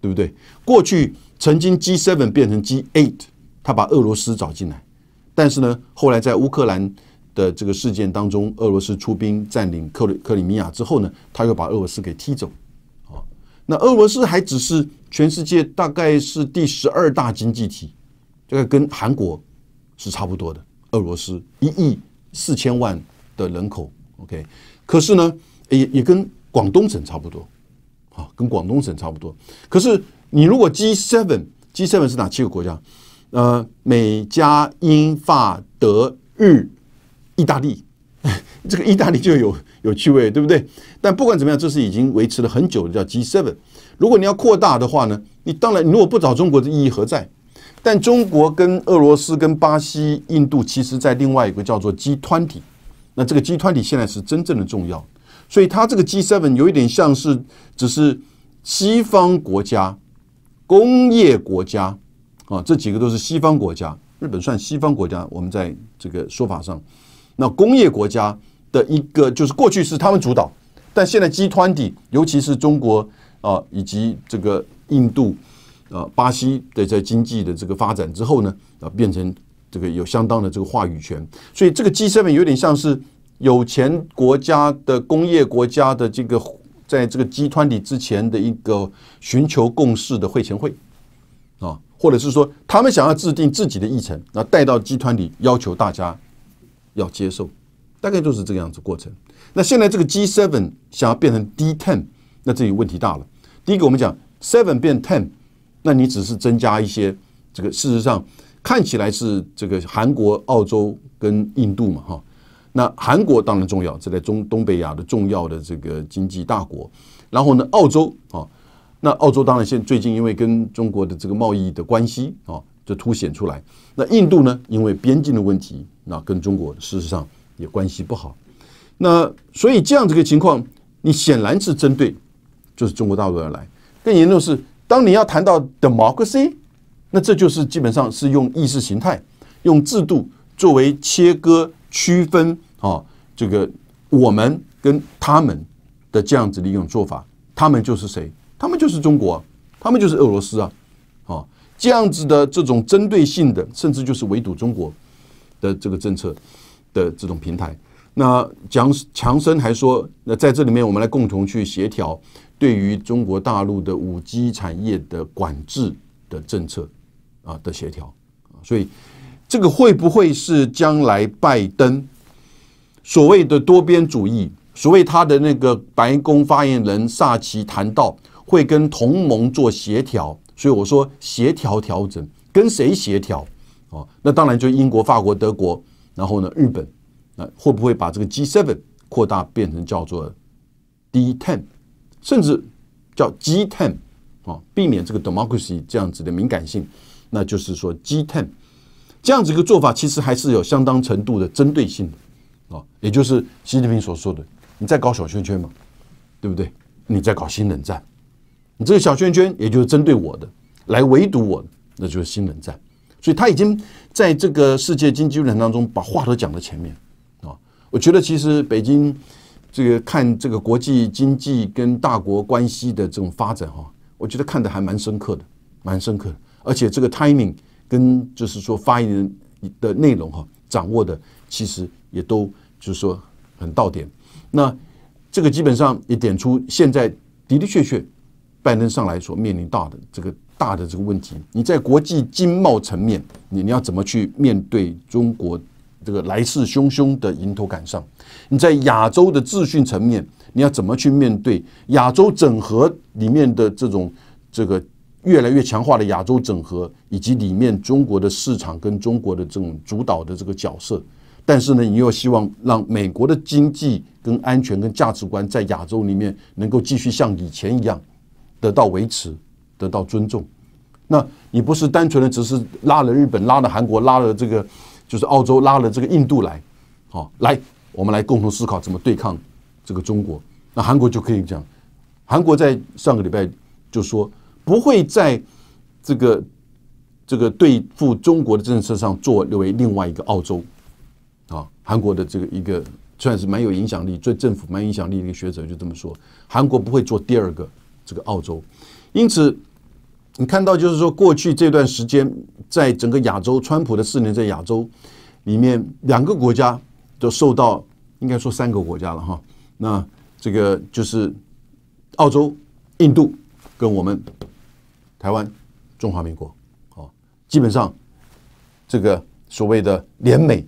对不对？过去曾经 G seven 变成 G eight，他把俄罗斯找进来，但是呢，后来在乌克兰的这个事件当中，俄罗斯出兵占领克里克里米亚之后呢，他又把俄罗斯给踢走。啊，那俄罗斯还只是全世界大概是第十二大经济体，这个跟韩国。是差不多的，俄罗斯一亿四千万的人口，OK，可是呢，也也跟广东省差不多，啊，跟广东省差不多。可是你如果 G seven，G seven 是哪七个国家？呃，美、加、英、法、德、日、意大利，这个意大利就有有趣味，对不对？但不管怎么样，这是已经维持了很久的叫 G seven。如果你要扩大的话呢，你当然如果不找中国的意义何在？但中国跟俄罗斯、跟巴西、印度，其实，在另外一个叫做 G 团体，那这个 G 团体现在是真正的重要，所以它这个 G seven 有一点像是只是西方国家、工业国家啊，这几个都是西方国家，日本算西方国家，我们在这个说法上，那工业国家的一个就是过去是他们主导，但现在 G 团体，尤其是中国啊以及这个印度。呃，巴西的在经济的这个发展之后呢，啊，变成这个有相当的这个话语权，所以这个 G Seven 有点像是有钱国家的工业国家的这个在这个集团里之前的一个寻求共识的会前会，啊，或者是说他们想要制定自己的议程，那带到集团里要求大家要接受，大概就是这个样子过程。那现在这个 G Seven 想要变成 D Ten，那这里问题大了。第一个，我们讲 Seven 变 Ten。那你只是增加一些这个，事实上看起来是这个韩国、澳洲跟印度嘛，哈。那韩国当然重要，这在中东北亚的重要的这个经济大国。然后呢，澳洲啊，那澳洲当然现最近因为跟中国的这个贸易的关系啊，就凸显出来。那印度呢，因为边境的问题，那跟中国事实上也关系不好。那所以这样子个情况，你显然是针对就是中国大陆而来。更严重是。当你要谈到 democracy，那这就是基本上是用意识形态、用制度作为切割、区分啊，这个我们跟他们的这样子的一种做法。他们就是谁？他们就是中国，他们就是俄罗斯啊！啊，这样子的这种针对性的，甚至就是围堵中国的这个政策的这种平台。那强强生还说，那在这里面我们来共同去协调。对于中国大陆的五 G 产业的管制的政策啊的协调啊，所以这个会不会是将来拜登所谓的多边主义？所谓他的那个白宫发言人萨奇谈到会跟同盟做协调，所以我说协调调整跟谁协调啊？那当然就英国、法国、德国，然后呢日本，那会不会把这个 G7 扩大变成叫做 D10？甚至叫“ G10 啊，避免这个 “democracy” 这样子的敏感性，那就是说“ G10 这样子一个做法，其实还是有相当程度的针对性的，啊，也就是习近平所说的：“你在搞小圈圈嘛，对不对？你在搞新冷战，你这个小圈圈也就是针对我的，来围堵我的，那就是新冷战。”所以，他已经在这个世界经济论坛当中把话都讲到前面啊。我觉得，其实北京。这个看这个国际经济跟大国关系的这种发展哈，我觉得看的还蛮深刻的，蛮深刻的。而且这个 timing 跟就是说发言人的内容哈，掌握的其实也都就是说很到点。那这个基本上也点出现在的的确确，拜登上来所面临大的这个大的这个问题，你在国际经贸层面，你你要怎么去面对中国？这个来势汹汹的迎头赶上，你在亚洲的资讯层面，你要怎么去面对亚洲整合里面的这种这个越来越强化的亚洲整合，以及里面中国的市场跟中国的这种主导的这个角色？但是呢，你又希望让美国的经济、跟安全、跟价值观在亚洲里面能够继续像以前一样得到维持、得到尊重？那你不是单纯的只是拉了日本、拉了韩国、拉了这个？就是澳洲拉了这个印度来，好来，我们来共同思考怎么对抗这个中国。那韩国就可以讲，韩国在上个礼拜就说不会在这个这个对付中国的政策上做为另外一个澳洲。啊，韩国的这个一个算是蛮有影响力、最政府蛮影响力的一个学者就这么说，韩国不会做第二个这个澳洲，因此。你看到，就是说，过去这段时间，在整个亚洲，川普的四年在亚洲里面，两个国家都受到，应该说三个国家了哈。那这个就是澳洲、印度跟我们台湾、中华民国，哦，基本上这个所谓的联美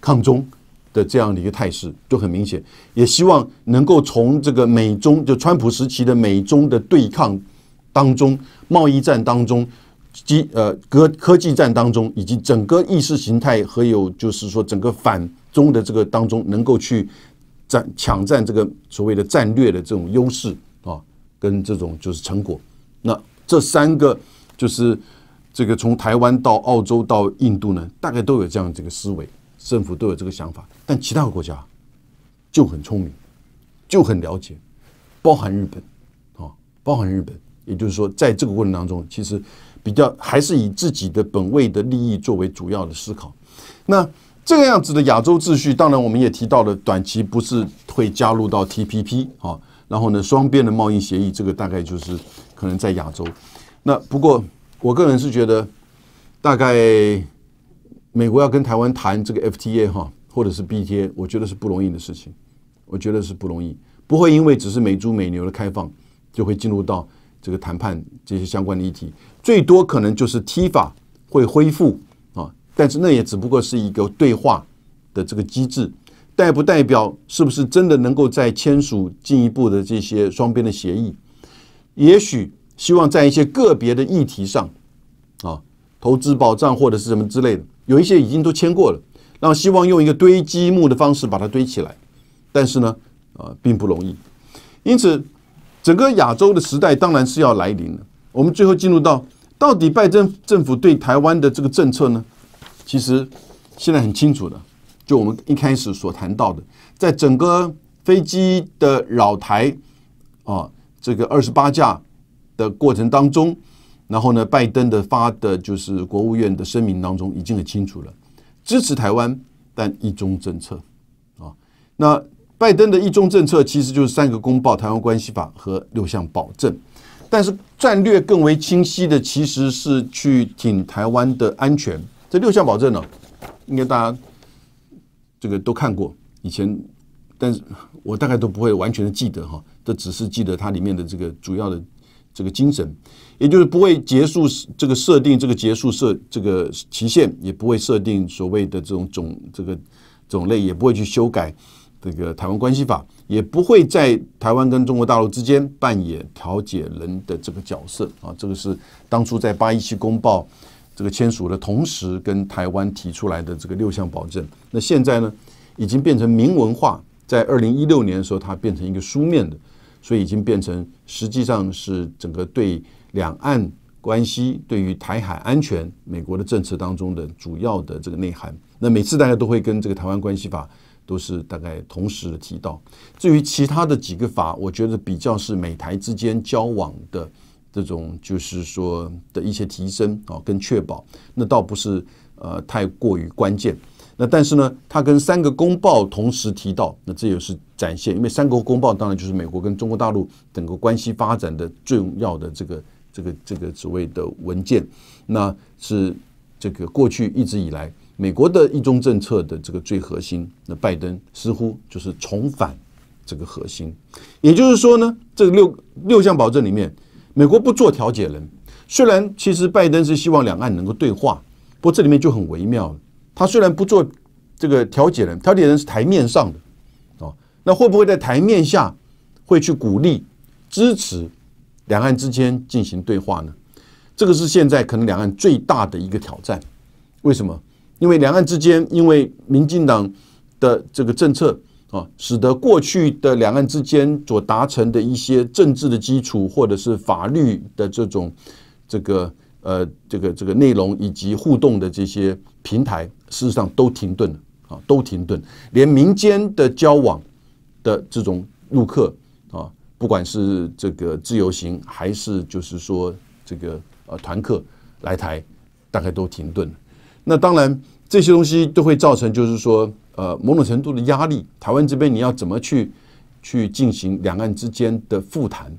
抗中的这样的一个态势就很明显。也希望能够从这个美中就川普时期的美中的对抗。当中贸易战当中，及呃科科技战当中，以及整个意识形态和有就是说整个反中的这个当中，能够去占抢占这个所谓的战略的这种优势啊，跟这种就是成果。那这三个就是这个从台湾到澳洲到印度呢，大概都有这样这个思维，政府都有这个想法。但其他国家就很聪明，就很了解，包含日本啊，包含日本。也就是说，在这个过程当中，其实比较还是以自己的本位的利益作为主要的思考。那这个样子的亚洲秩序，当然我们也提到了，短期不是会加入到 TPP 啊，然后呢，双边的贸易协议，这个大概就是可能在亚洲。那不过，我个人是觉得，大概美国要跟台湾谈这个 FTA 哈，或者是 BTA，我觉得是不容易的事情。我觉得是不容易，不会因为只是美猪美牛的开放，就会进入到。这个谈判这些相关的议题，最多可能就是 T 法会恢复啊，但是那也只不过是一个对话的这个机制，代不代表是不是真的能够再签署进一步的这些双边的协议？也许希望在一些个别的议题上啊，投资保障或者是什么之类的，有一些已经都签过了，然后希望用一个堆积木的方式把它堆起来，但是呢，啊，并不容易，因此。整个亚洲的时代当然是要来临了。我们最后进入到到底拜登政府对台湾的这个政策呢？其实现在很清楚的，就我们一开始所谈到的，在整个飞机的扰台啊这个二十八架的过程当中，然后呢，拜登的发的就是国务院的声明当中已经很清楚了，支持台湾但一中政策啊那。拜登的一中政策其实就是三个公报、台湾关系法和六项保证，但是战略更为清晰的其实是去挺台湾的安全。这六项保证呢，应该大家这个都看过以前，但是我大概都不会完全的记得哈，这只是记得它里面的这个主要的这个精神，也就是不会结束这个设定这个结束设这个期限，也不会设定所谓的这种种这个种类，也不会去修改。这个台湾关系法也不会在台湾跟中国大陆之间扮演调解人的这个角色啊，这个是当初在八一七公报这个签署的同时跟台湾提出来的这个六项保证。那现在呢，已经变成明文化，在二零一六年的时候它变成一个书面的，所以已经变成实际上是整个对两岸关系、对于台海安全，美国的政策当中的主要的这个内涵。那每次大家都会跟这个台湾关系法。都是大概同时提到。至于其他的几个法，我觉得比较是美台之间交往的这种，就是说的一些提升啊，跟确保，那倒不是呃太过于关键。那但是呢，它跟三个公报同时提到，那这也是展现，因为三个公报当然就是美国跟中国大陆整个关系发展的重要的这个这个这个所谓的文件，那是这个过去一直以来。美国的一中政策的这个最核心，那拜登似乎就是重返这个核心。也就是说呢，这个六六项保证里面，美国不做调解人。虽然其实拜登是希望两岸能够对话，不过这里面就很微妙了。他虽然不做这个调解人，调解人是台面上的哦，那会不会在台面下会去鼓励支持两岸之间进行对话呢？这个是现在可能两岸最大的一个挑战。为什么？因为两岸之间，因为民进党的这个政策啊，使得过去的两岸之间所达成的一些政治的基础，或者是法律的这种这个呃这个这个内容以及互动的这些平台，事实上都停顿了啊，都停顿。连民间的交往的这种陆客啊，不管是这个自由行还是就是说这个呃团客来台，大概都停顿了。那当然，这些东西都会造成，就是说，呃，某种程度的压力。台湾这边你要怎么去，去进行两岸之间的复谈，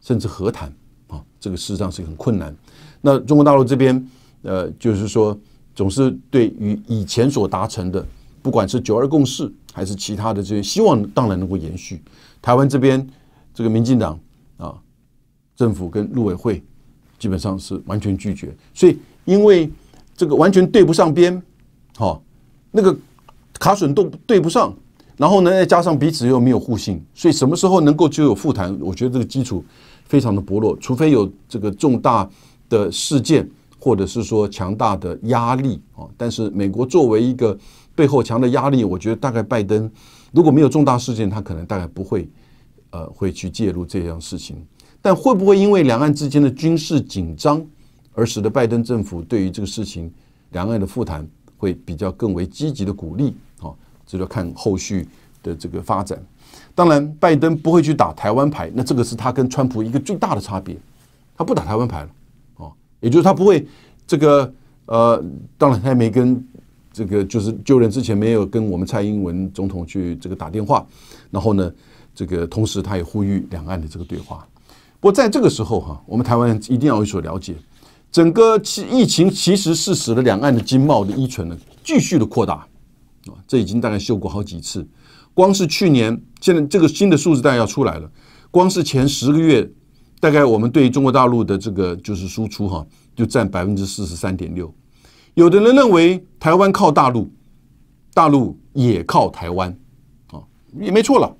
甚至和谈啊？这个事实上是很困难。那中国大陆这边，呃，就是说，总是对于以前所达成的，不管是九二共识还是其他的这些，希望当然能够延续。台湾这边这个民进党啊，政府跟陆委会基本上是完全拒绝。所以，因为。这个完全对不上边，好，那个卡榫都对不上，然后呢，再加上彼此又没有互信，所以什么时候能够就有复谈？我觉得这个基础非常的薄弱，除非有这个重大的事件，或者是说强大的压力啊。但是美国作为一个背后强的压力，我觉得大概拜登如果没有重大事件，他可能大概不会呃会去介入这样事情。但会不会因为两岸之间的军事紧张？而使得拜登政府对于这个事情，两岸的复谈会比较更为积极的鼓励，哦，这要看后续的这个发展。当然，拜登不会去打台湾牌，那这个是他跟川普一个最大的差别，他不打台湾牌了，哦，也就是他不会这个呃，当然他也没跟这个就是就任之前没有跟我们蔡英文总统去这个打电话，然后呢，这个同时他也呼吁两岸的这个对话。不过在这个时候哈，我们台湾一定要有所了解。整个其疫情其实是使得两岸的经贸的依存呢继续的扩大，啊，这已经大概秀过好几次，光是去年，现在这个新的数字大概要出来了，光是前十个月，大概我们对中国大陆的这个就是输出哈，就占百分之四十三点六。有的人认为台湾靠大陆，大陆也靠台湾，啊，也没错了。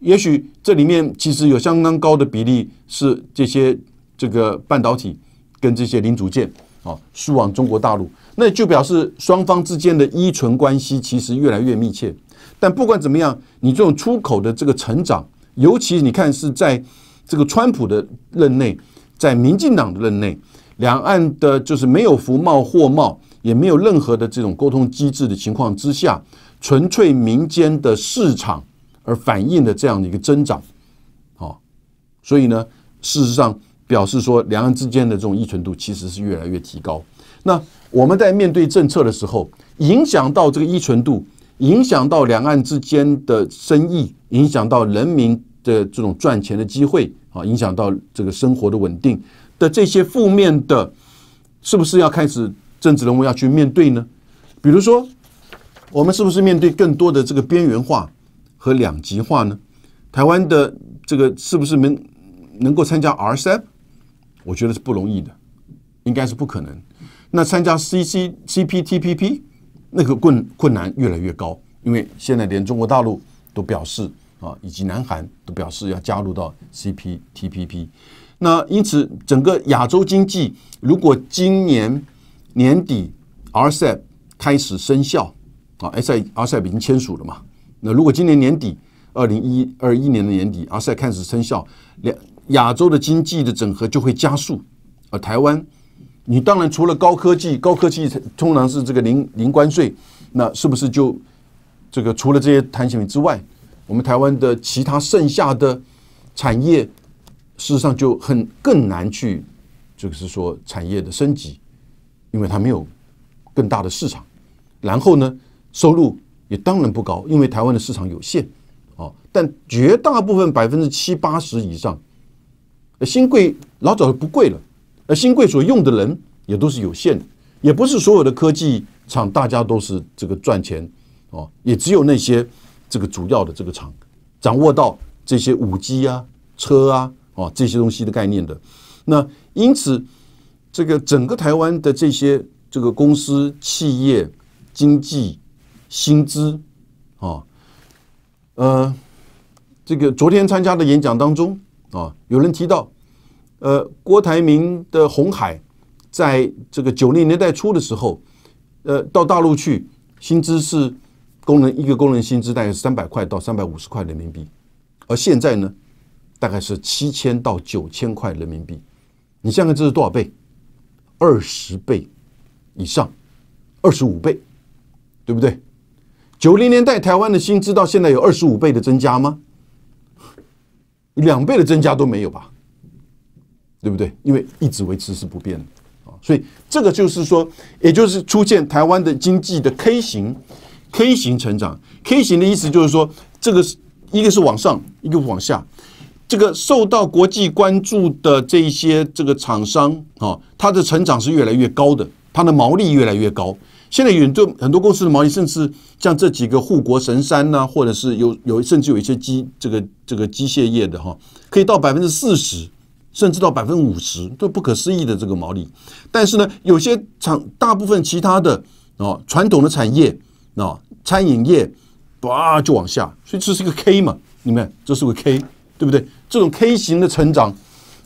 也许这里面其实有相当高的比例是这些这个半导体。跟这些零组件啊输往中国大陆，那就表示双方之间的依存关系其实越来越密切。但不管怎么样，你这种出口的这个成长，尤其你看是在这个川普的任内，在民进党的任内，两岸的就是没有服贸货贸，也没有任何的这种沟通机制的情况之下，纯粹民间的市场而反映的这样的一个增长，好，所以呢，事实上。表示说，两岸之间的这种依存度其实是越来越提高。那我们在面对政策的时候，影响到这个依存度，影响到两岸之间的生意，影响到人民的这种赚钱的机会啊，影响到这个生活的稳定的这些负面的，是不是要开始政治人物要去面对呢？比如说，我们是不是面对更多的这个边缘化和两极化呢？台湾的这个是不是能能够参加 R 三？我觉得是不容易的，应该是不可能。那参加 C C C P T P P 那个困困难越来越高，因为现在连中国大陆都表示啊，以及南韩都表示要加入到 C P T P P。那因此，整个亚洲经济如果今年年底 R C E P 开始生效啊，R C R C E P 已经签署了嘛？那如果今年年底二零一二一年的年底 R C E P 开始生效，两。亚洲的经济的整合就会加速，啊，台湾，你当然除了高科技，高科技通常是这个零零关税，那是不是就这个除了这些弹性之外，我们台湾的其他剩下的产业，事实上就很更难去，就是说产业的升级，因为它没有更大的市场，然后呢，收入也当然不高，因为台湾的市场有限，啊，但绝大部分百分之七八十以上。新贵老早就不贵了，而新贵所用的人也都是有限的，也不是所有的科技厂大家都是这个赚钱哦，也只有那些这个主要的这个厂掌握到这些五 G 啊、车啊、哦这些东西的概念的。那因此，这个整个台湾的这些这个公司、企业、经济薪资，哦，呃，这个昨天参加的演讲当中。啊，有人提到，呃，郭台铭的红海，在这个九零年代初的时候，呃，到大陆去，薪资是工人一个工人薪资大约三百块到三百五十块人民币，而现在呢，大概是七千到九千块人民币，你现在这是多少倍？二十倍以上，二十五倍，对不对？九零年代台湾的薪资到现在有二十五倍的增加吗？两倍的增加都没有吧，对不对？因为一直维持是不变的啊，所以这个就是说，也就是出现台湾的经济的 K 型 K 型成长，K 型的意思就是说，这个是一个是往上，一个往下。这个受到国际关注的这一些这个厂商啊，它的成长是越来越高的，它的毛利越来越高。现在有就很多公司的毛利，甚至像这几个护国神山呐，或者是有有甚至有一些机这个这个机械业的哈，可以到百分之四十，甚至到百分之五十，都不可思议的这个毛利。但是呢，有些厂大部分其他的哦传统的产业啊餐饮业，哇就往下，所以这是个 K 嘛？你们这是个 K，对不对？这种 K 型的成长，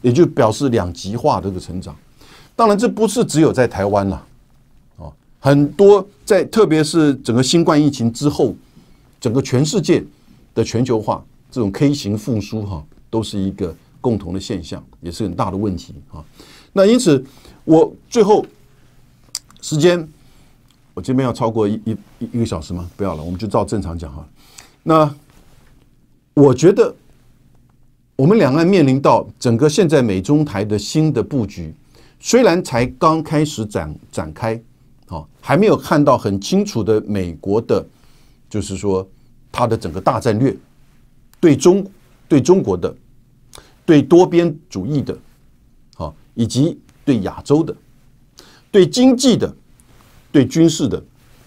也就表示两极化的个成长。当然，这不是只有在台湾啦。很多在，特别是整个新冠疫情之后，整个全世界的全球化这种 K 型复苏哈，都是一个共同的现象，也是很大的问题啊。那因此，我最后时间我这边要超过一一一个小时吗？不要了，我们就照正常讲哈。那我觉得我们两岸面临到整个现在美中台的新的布局，虽然才刚开始展展开。啊，还没有看到很清楚的美国的，就是说他的整个大战略，对中对中国的，对多边主义的，好以及对亚洲的，对经济的，对军事的，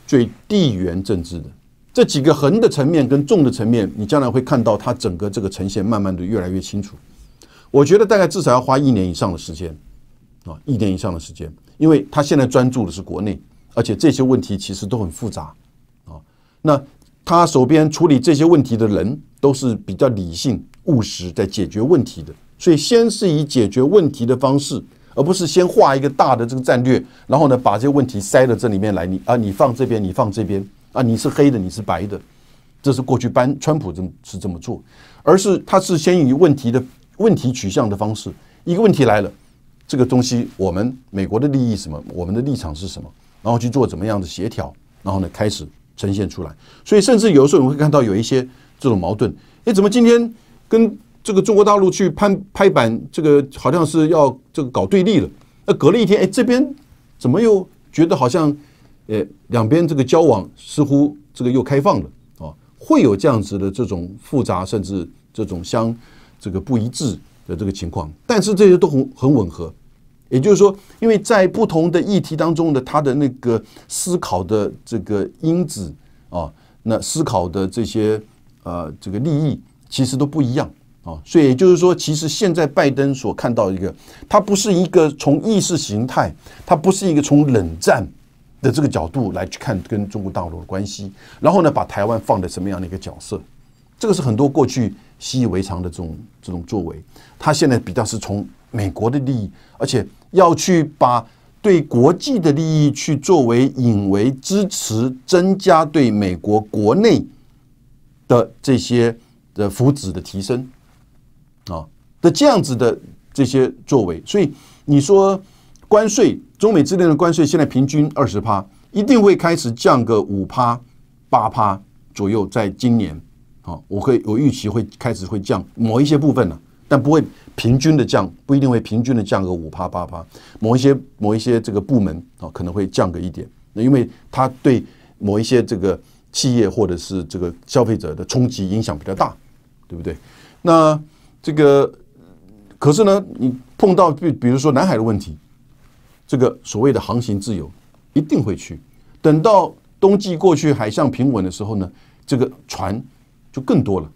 对地缘政治的这几个横的层面跟重的层面，你将来会看到它整个这个呈现慢慢的越来越清楚。我觉得大概至少要花一年以上的时间啊，一年以上的时间。因为他现在专注的是国内，而且这些问题其实都很复杂，啊，那他手边处理这些问题的人都是比较理性务实，在解决问题的，所以先是以解决问题的方式，而不是先画一个大的这个战略，然后呢把这些问题塞到这里面来，你啊你放这边，你放这边，啊你是黑的，你是白的，这是过去班川普这么是这么做，而是他是先以问题的问题取向的方式，一个问题来了。这个东西，我们美国的利益什么？我们的立场是什么？然后去做怎么样的协调？然后呢，开始呈现出来。所以，甚至有时候我们会看到有一些这种矛盾。哎，怎么今天跟这个中国大陆去拍拍板？这个好像是要这个搞对立了。那隔了一天，哎，这边怎么又觉得好像呃两边这个交往似乎这个又开放了？啊，会有这样子的这种复杂，甚至这种相这个不一致。的这个情况，但是这些都很很吻合，也就是说，因为在不同的议题当中的他的那个思考的这个因子啊，那思考的这些呃这个利益其实都不一样啊，所以也就是说，其实现在拜登所看到一个，他不是一个从意识形态，他不是一个从冷战的这个角度来去看跟中国大陆的关系，然后呢，把台湾放在什么样的一个角色，这个是很多过去习以为常的这种这种作为。他现在比较是从美国的利益，而且要去把对国际的利益去作为引为支持，增加对美国国内的这些的福祉的提升啊。的这样子的这些作为，所以你说关税，中美之间的关税现在平均二十趴，一定会开始降个五趴、八趴左右，在今年啊，我会我预期会开始会降某一些部分呢。但不会平均的降，不一定会平均的降个五趴八趴。某一些某一些这个部门啊，可能会降个一点，那因为它对某一些这个企业或者是这个消费者的冲击影响比较大，对不对？那这个可是呢，你碰到比比如说南海的问题，这个所谓的航行自由一定会去。等到冬季过去，海上平稳的时候呢，这个船就更多了。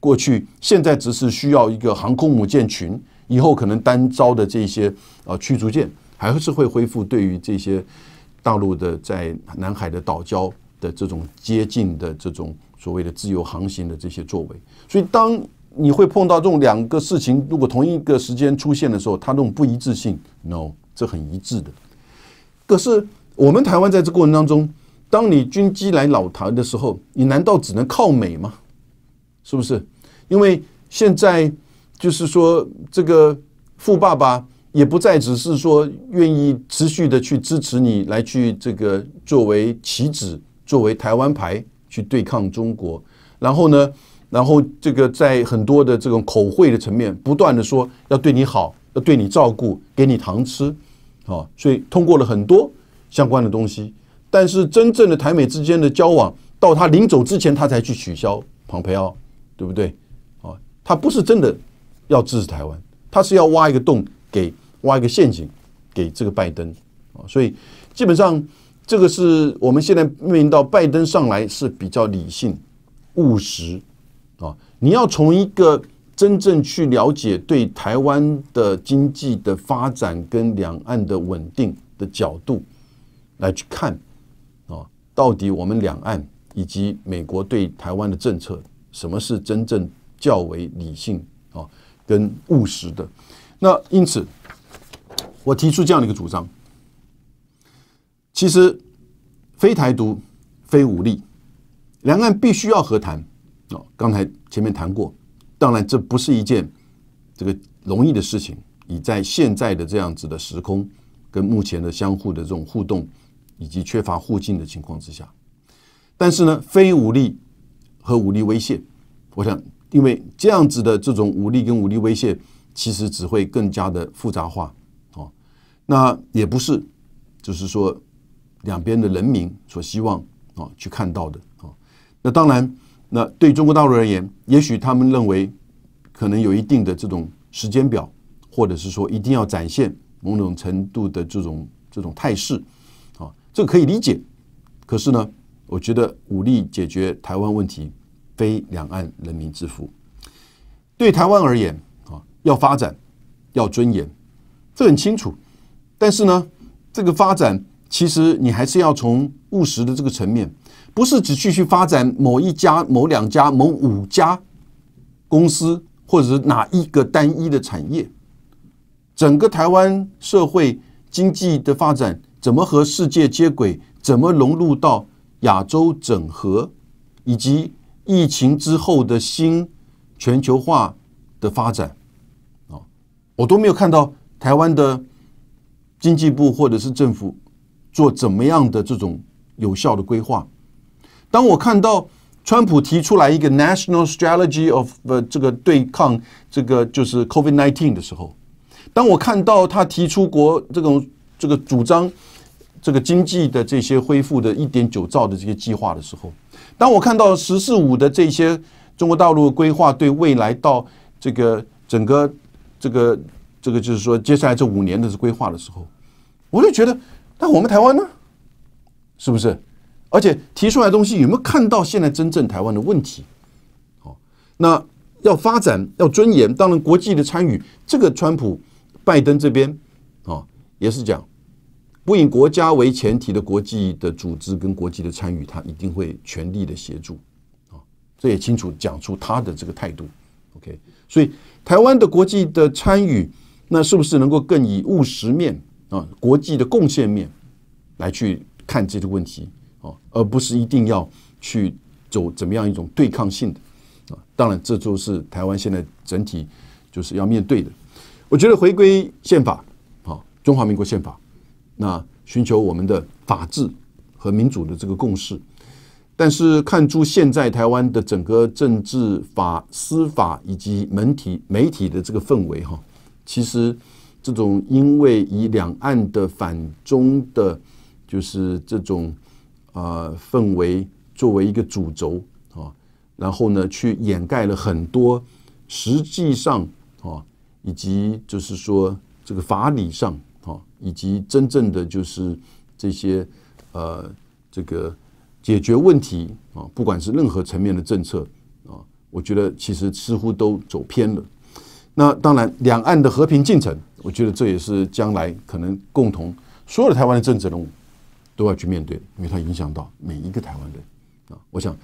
过去现在只是需要一个航空母舰群，以后可能单招的这些啊驱逐舰还是会恢复对于这些大陆的在南海的岛礁的这种接近的这种所谓的自由航行的这些作为。所以当你会碰到这种两个事情，如果同一个时间出现的时候，它这种不一致性，no，这很一致的。可是我们台湾在这过程当中，当你军机来老台的时候，你难道只能靠美吗？是不是？因为现在就是说，这个富爸爸也不再只是说愿意持续的去支持你，来去这个作为棋子，作为台湾牌去对抗中国。然后呢，然后这个在很多的这种口惠的层面，不断的说要对你好，要对你照顾，给你糖吃，啊，所以通过了很多相关的东西。但是真正的台美之间的交往，到他临走之前，他才去取消蓬佩奥，对不对？他不是真的要支持台湾，他是要挖一个洞，给挖一个陷阱给这个拜登啊。所以基本上，这个是我们现在面临到拜登上来是比较理性、务实啊。你要从一个真正去了解对台湾的经济的发展跟两岸的稳定的角度来去看啊，到底我们两岸以及美国对台湾的政策，什么是真正？较为理性啊，跟务实的。那因此，我提出这样的一个主张：，其实非台独、非武力，两岸必须要和谈啊。刚才前面谈过，当然这不是一件这个容易的事情。以在现在的这样子的时空，跟目前的相互的这种互动，以及缺乏互敬的情况之下，但是呢，非武力和武力威胁，我想。因为这样子的这种武力跟武力威胁，其实只会更加的复杂化，哦，那也不是，就是说两边的人民所希望啊去看到的啊。那当然，那对中国大陆而言，也许他们认为可能有一定的这种时间表，或者是说一定要展现某种程度的这种这种态势，啊，这个可以理解。可是呢，我觉得武力解决台湾问题。非两岸人民之福，对台湾而言啊，要发展，要尊严，这很清楚。但是呢，这个发展其实你还是要从务实的这个层面，不是只去去发展某一家、某两家、某五家公司，或者是哪一个单一的产业。整个台湾社会经济的发展，怎么和世界接轨？怎么融入到亚洲整合？以及疫情之后的新全球化的发展啊，我都没有看到台湾的经济部或者是政府做怎么样的这种有效的规划。当我看到川普提出来一个 National Strategy of 呃这个对抗这个就是 COVID-19 的时候，当我看到他提出国这种这个主张这个经济的这些恢复的一点九兆的这些计划的时候。当我看到“十四五”的这些中国大陆规划对未来到这个整个这个这个，就是说接下来这五年的规划的时候，我就觉得，那我们台湾呢，是不是？而且提出来的东西有没有看到现在真正台湾的问题？好，那要发展要尊严，当然国际的参与，这个川普、拜登这边啊也是讲。不以国家为前提的国际的组织跟国际的参与，他一定会全力的协助啊！这也清楚讲出他的这个态度。OK，所以台湾的国际的参与，那是不是能够更以务实面啊，国际的贡献面来去看这个问题啊？而不是一定要去走怎么样一种对抗性的啊？当然，这就是台湾现在整体就是要面对的。我觉得回归宪法啊，《中华民国宪法》。那寻求我们的法治和民主的这个共识，但是看出现在台湾的整个政治法司法以及媒体媒体的这个氛围哈，其实这种因为以两岸的反中的就是这种啊氛围作为一个主轴啊，然后呢去掩盖了很多实际上啊以及就是说这个法理上。以及真正的就是这些呃，这个解决问题啊，不管是任何层面的政策啊，我觉得其实似乎都走偏了。那当然，两岸的和平进程，我觉得这也是将来可能共同所有的台湾的政治人物都要去面对，因为它影响到每一个台湾人啊。我想，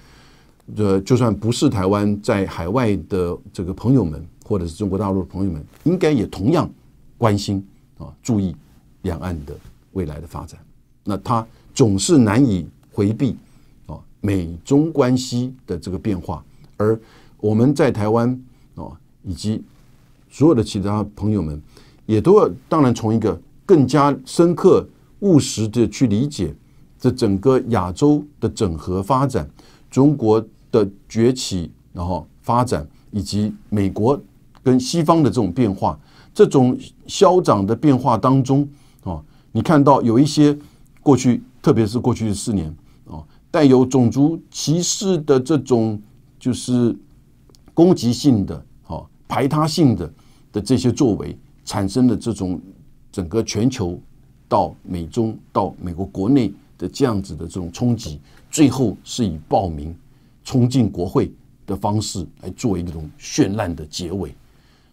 这就算不是台湾在海外的这个朋友们，或者是中国大陆的朋友们，应该也同样关心啊，注意。两岸的未来的发展，那它总是难以回避，哦，美中关系的这个变化。而我们在台湾，哦，以及所有的其他朋友们，也都要当然从一个更加深刻、务实的去理解这整个亚洲的整合发展、中国的崛起，然后发展以及美国跟西方的这种变化，这种消长的变化当中。你看到有一些过去，特别是过去四年啊，带有种族歧视的这种就是攻击性的、哦、排他性的的这些作为，产生的这种整个全球到美中到美国国内的这样子的这种冲击，最后是以报名冲进国会的方式来作为一种绚烂的结尾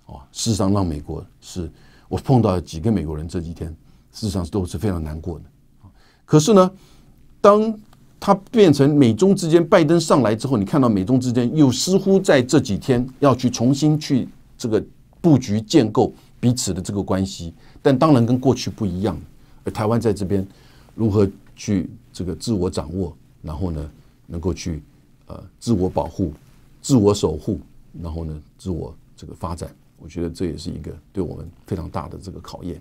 啊！事实上，让美国是我碰到几个美国人这几天。事实上都是非常难过的，可是呢，当他变成美中之间，拜登上来之后，你看到美中之间又似乎在这几天要去重新去这个布局建构彼此的这个关系，但当然跟过去不一样。而台湾在这边如何去这个自我掌握，然后呢，能够去呃自我保护、自我守护，然后呢自我这个发展，我觉得这也是一个对我们非常大的这个考验。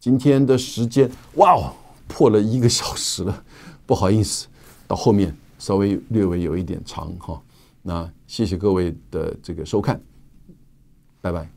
今天的时间，哇哦，破了一个小时了，不好意思，到后面稍微略微有一点长哈，那谢谢各位的这个收看，拜拜。